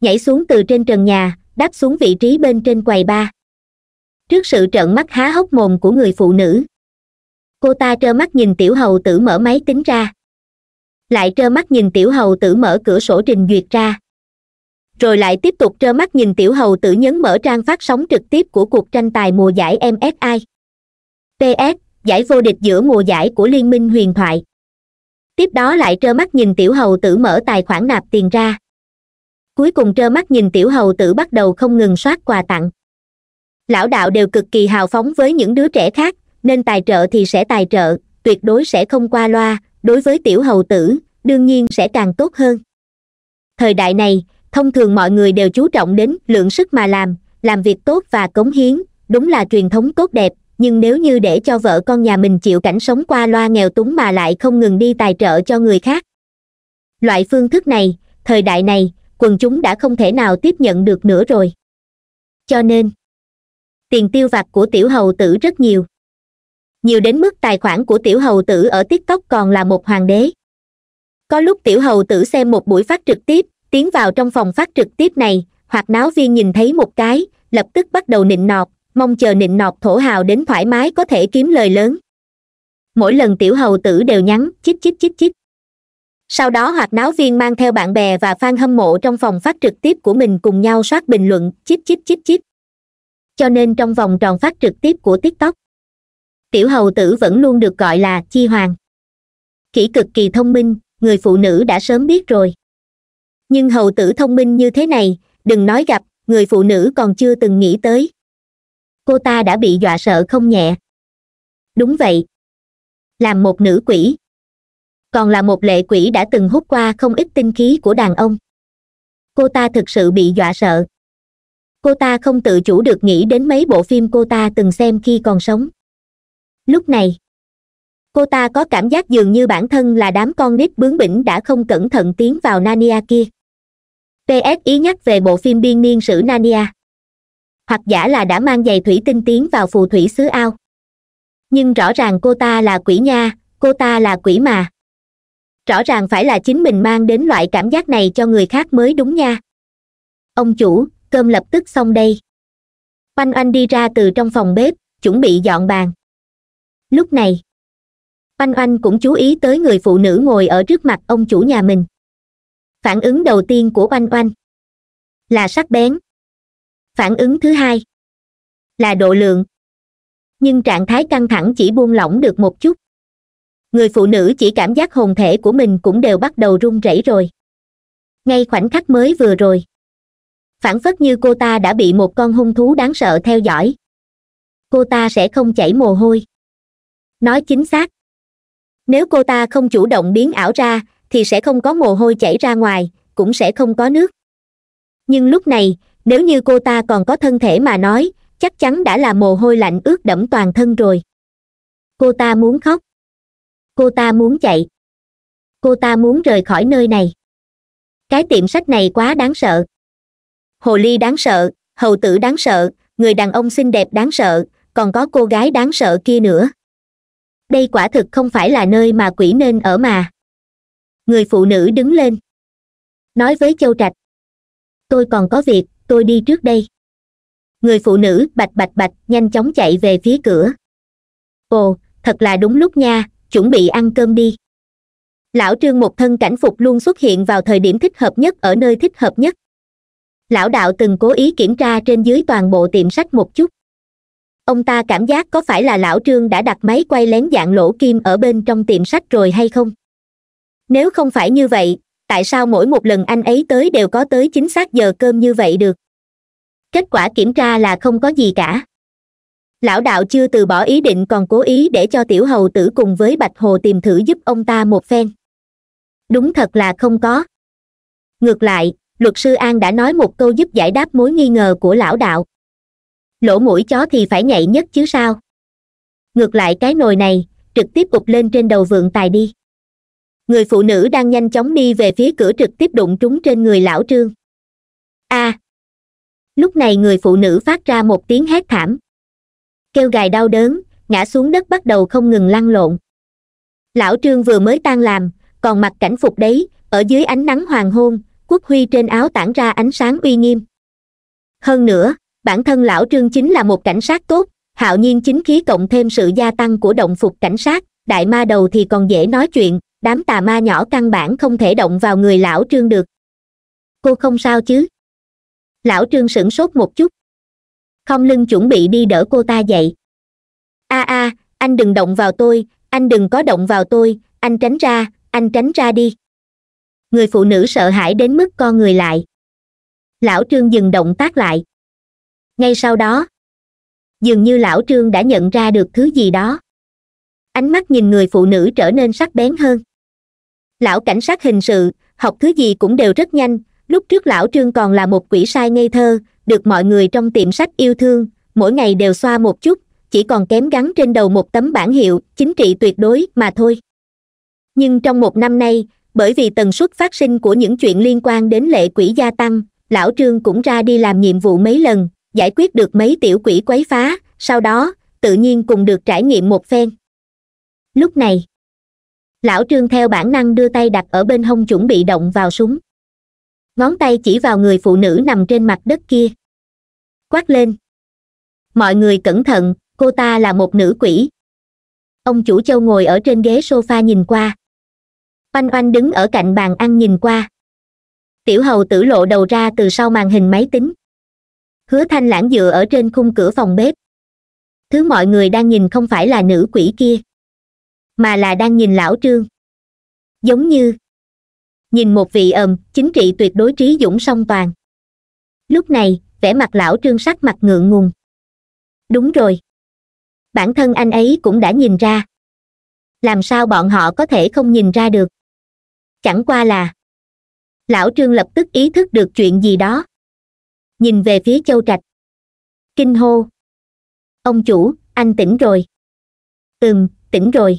nhảy xuống từ trên trần nhà đáp xuống vị trí bên trên quầy ba trước sự trợn mắt há hốc mồm của người phụ nữ cô ta trơ mắt nhìn tiểu hầu tử mở máy tính ra lại trơ mắt nhìn tiểu hầu tử mở cửa sổ trình duyệt ra rồi lại tiếp tục trơ mắt nhìn tiểu hầu tử nhấn mở trang phát sóng trực tiếp của cuộc tranh tài mùa giải msi ps giải vô địch giữa mùa giải của liên minh huyền thoại tiếp đó lại trơ mắt nhìn tiểu hầu tử mở tài khoản nạp tiền ra cuối cùng trơ mắt nhìn tiểu hầu tử bắt đầu không ngừng soát quà tặng lão đạo đều cực kỳ hào phóng với những đứa trẻ khác nên tài trợ thì sẽ tài trợ tuyệt đối sẽ không qua loa đối với tiểu hầu tử đương nhiên sẽ càng tốt hơn thời đại này thông thường mọi người đều chú trọng đến lượng sức mà làm làm việc tốt và cống hiến đúng là truyền thống tốt đẹp nhưng nếu như để cho vợ con nhà mình chịu cảnh sống qua loa nghèo túng mà lại không ngừng đi tài trợ cho người khác loại phương thức này thời đại này quần chúng đã không thể nào tiếp nhận được nữa rồi cho nên tiền tiêu vặt của tiểu hầu tử rất nhiều nhiều đến mức tài khoản của tiểu hầu tử ở tiktok còn là một hoàng đế có lúc tiểu hầu tử xem một buổi phát trực tiếp tiến vào trong phòng phát trực tiếp này hoặc náo viên nhìn thấy một cái lập tức bắt đầu nịnh nọt mong chờ nịnh nọt thổ hào đến thoải mái có thể kiếm lời lớn mỗi lần tiểu hầu tử đều nhắn chích chích chích chích sau đó hoạt náo viên mang theo bạn bè và f hâm mộ trong phòng phát trực tiếp của mình cùng nhau soát bình luận chip chip chip chip cho nên trong vòng tròn phát trực tiếp của tiktok tiểu hầu tử vẫn luôn được gọi là chi hoàng kỹ cực kỳ thông minh người phụ nữ đã sớm biết rồi nhưng hầu tử thông minh như thế này đừng nói gặp người phụ nữ còn chưa từng nghĩ tới cô ta đã bị dọa sợ không nhẹ đúng vậy làm một nữ quỷ còn là một lệ quỷ đã từng hút qua không ít tinh khí của đàn ông cô ta thực sự bị dọa sợ cô ta không tự chủ được nghĩ đến mấy bộ phim cô ta từng xem khi còn sống lúc này cô ta có cảm giác dường như bản thân là đám con nít bướng bỉnh đã không cẩn thận tiến vào nania kia ps ý nhắc về bộ phim biên niên sử narnia hoặc giả là đã mang giày thủy tinh tiến vào phù thủy xứ ao nhưng rõ ràng cô ta là quỷ nha cô ta là quỷ mà rõ ràng phải là chính mình mang đến loại cảm giác này cho người khác mới đúng nha ông chủ cơm lập tức xong đây oanh oanh đi ra từ trong phòng bếp chuẩn bị dọn bàn lúc này oanh oanh cũng chú ý tới người phụ nữ ngồi ở trước mặt ông chủ nhà mình phản ứng đầu tiên của oanh oanh là sắc bén phản ứng thứ hai là độ lượng nhưng trạng thái căng thẳng chỉ buông lỏng được một chút người phụ nữ chỉ cảm giác hồn thể của mình cũng đều bắt đầu run rẩy rồi ngay khoảnh khắc mới vừa rồi phản phất như cô ta đã bị một con hung thú đáng sợ theo dõi cô ta sẽ không chảy mồ hôi nói chính xác nếu cô ta không chủ động biến ảo ra thì sẽ không có mồ hôi chảy ra ngoài cũng sẽ không có nước nhưng lúc này nếu như cô ta còn có thân thể mà nói chắc chắn đã là mồ hôi lạnh ướt đẫm toàn thân rồi cô ta muốn khóc cô ta muốn chạy cô ta muốn rời khỏi nơi này cái tiệm sách này quá đáng sợ hồ ly đáng sợ hầu tử đáng sợ người đàn ông xinh đẹp đáng sợ còn có cô gái đáng sợ kia nữa đây quả thực không phải là nơi mà quỷ nên ở mà người phụ nữ đứng lên nói với châu trạch tôi còn có việc tôi đi trước đây người phụ nữ bạch bạch bạch nhanh chóng chạy về phía cửa ồ thật là đúng lúc nha chuẩn bị ăn cơm đi lão trương một thân cảnh phục luôn xuất hiện vào thời điểm thích hợp nhất ở nơi thích hợp nhất lão đạo từng cố ý kiểm tra trên dưới toàn bộ tiệm sách một chút ông ta cảm giác có phải là lão trương đã đặt máy quay lén dạng lỗ kim ở bên trong tiệm sách rồi hay không nếu không phải như vậy tại sao mỗi một lần anh ấy tới đều có tới chính xác giờ cơm như vậy được kết quả kiểm tra là không có gì cả lão đạo chưa từ bỏ ý định còn cố ý để cho tiểu hầu tử cùng với bạch hồ tìm thử giúp ông ta một phen đúng thật là không có ngược lại luật sư an đã nói một câu giúp giải đáp mối nghi ngờ của lão đạo lỗ mũi chó thì phải nhạy nhất chứ sao ngược lại cái nồi này trực tiếp ụp lên trên đầu vượng tài đi người phụ nữ đang nhanh chóng đi về phía cửa trực tiếp đụng trúng trên người lão trương a à. lúc này người phụ nữ phát ra một tiếng hét thảm kêu gài đau đớn ngã xuống đất bắt đầu không ngừng lăn lộn lão trương vừa mới tan làm còn mặc cảnh phục đấy ở dưới ánh nắng hoàng hôn quốc huy trên áo tản ra ánh sáng uy nghiêm hơn nữa bản thân lão trương chính là một cảnh sát tốt hạo nhiên chính khí cộng thêm sự gia tăng của động phục cảnh sát đại ma đầu thì còn dễ nói chuyện đám tà ma nhỏ căn bản không thể động vào người lão trương được cô không sao chứ lão trương sửng sốt một chút không lưng chuẩn bị đi đỡ cô ta dậy a a anh đừng động vào tôi anh đừng có động vào tôi anh tránh ra anh tránh ra đi người phụ nữ sợ hãi đến mức co người lại lão trương dừng động tác lại ngay sau đó dường như lão trương đã nhận ra được thứ gì đó ánh mắt nhìn người phụ nữ trở nên sắc bén hơn lão cảnh sát hình sự học thứ gì cũng đều rất nhanh lúc trước lão trương còn là một quỷ sai ngây thơ được mọi người trong tiệm sách yêu thương mỗi ngày đều xoa một chút chỉ còn kém gắn trên đầu một tấm bản hiệu chính trị tuyệt đối mà thôi nhưng trong một năm nay bởi vì tần suất phát sinh của những chuyện liên quan đến lệ quỷ gia tăng lão trương cũng ra đi làm nhiệm vụ mấy lần giải quyết được mấy tiểu quỷ quấy phá sau đó tự nhiên cùng được trải nghiệm một phen lúc này lão trương theo bản năng đưa tay đặt ở bên hông chuẩn bị động vào súng ngón tay chỉ vào người phụ nữ nằm trên mặt đất kia quát lên mọi người cẩn thận cô ta là một nữ quỷ ông chủ châu ngồi ở trên ghế sofa nhìn qua oanh oanh đứng ở cạnh bàn ăn nhìn qua tiểu hầu tử lộ đầu ra từ sau màn hình máy tính hứa thanh lãng dựa ở trên khung cửa phòng bếp thứ mọi người đang nhìn không phải là nữ quỷ kia mà là đang nhìn lão trương giống như nhìn một vị ầm chính trị tuyệt đối trí dũng song toàn lúc này vẻ mặt lão trương sắc mặt ngượng ngùng đúng rồi bản thân anh ấy cũng đã nhìn ra làm sao bọn họ có thể không nhìn ra được chẳng qua là lão trương lập tức ý thức được chuyện gì đó nhìn về phía châu trạch kinh hô ông chủ anh tỉnh rồi ừm tỉnh rồi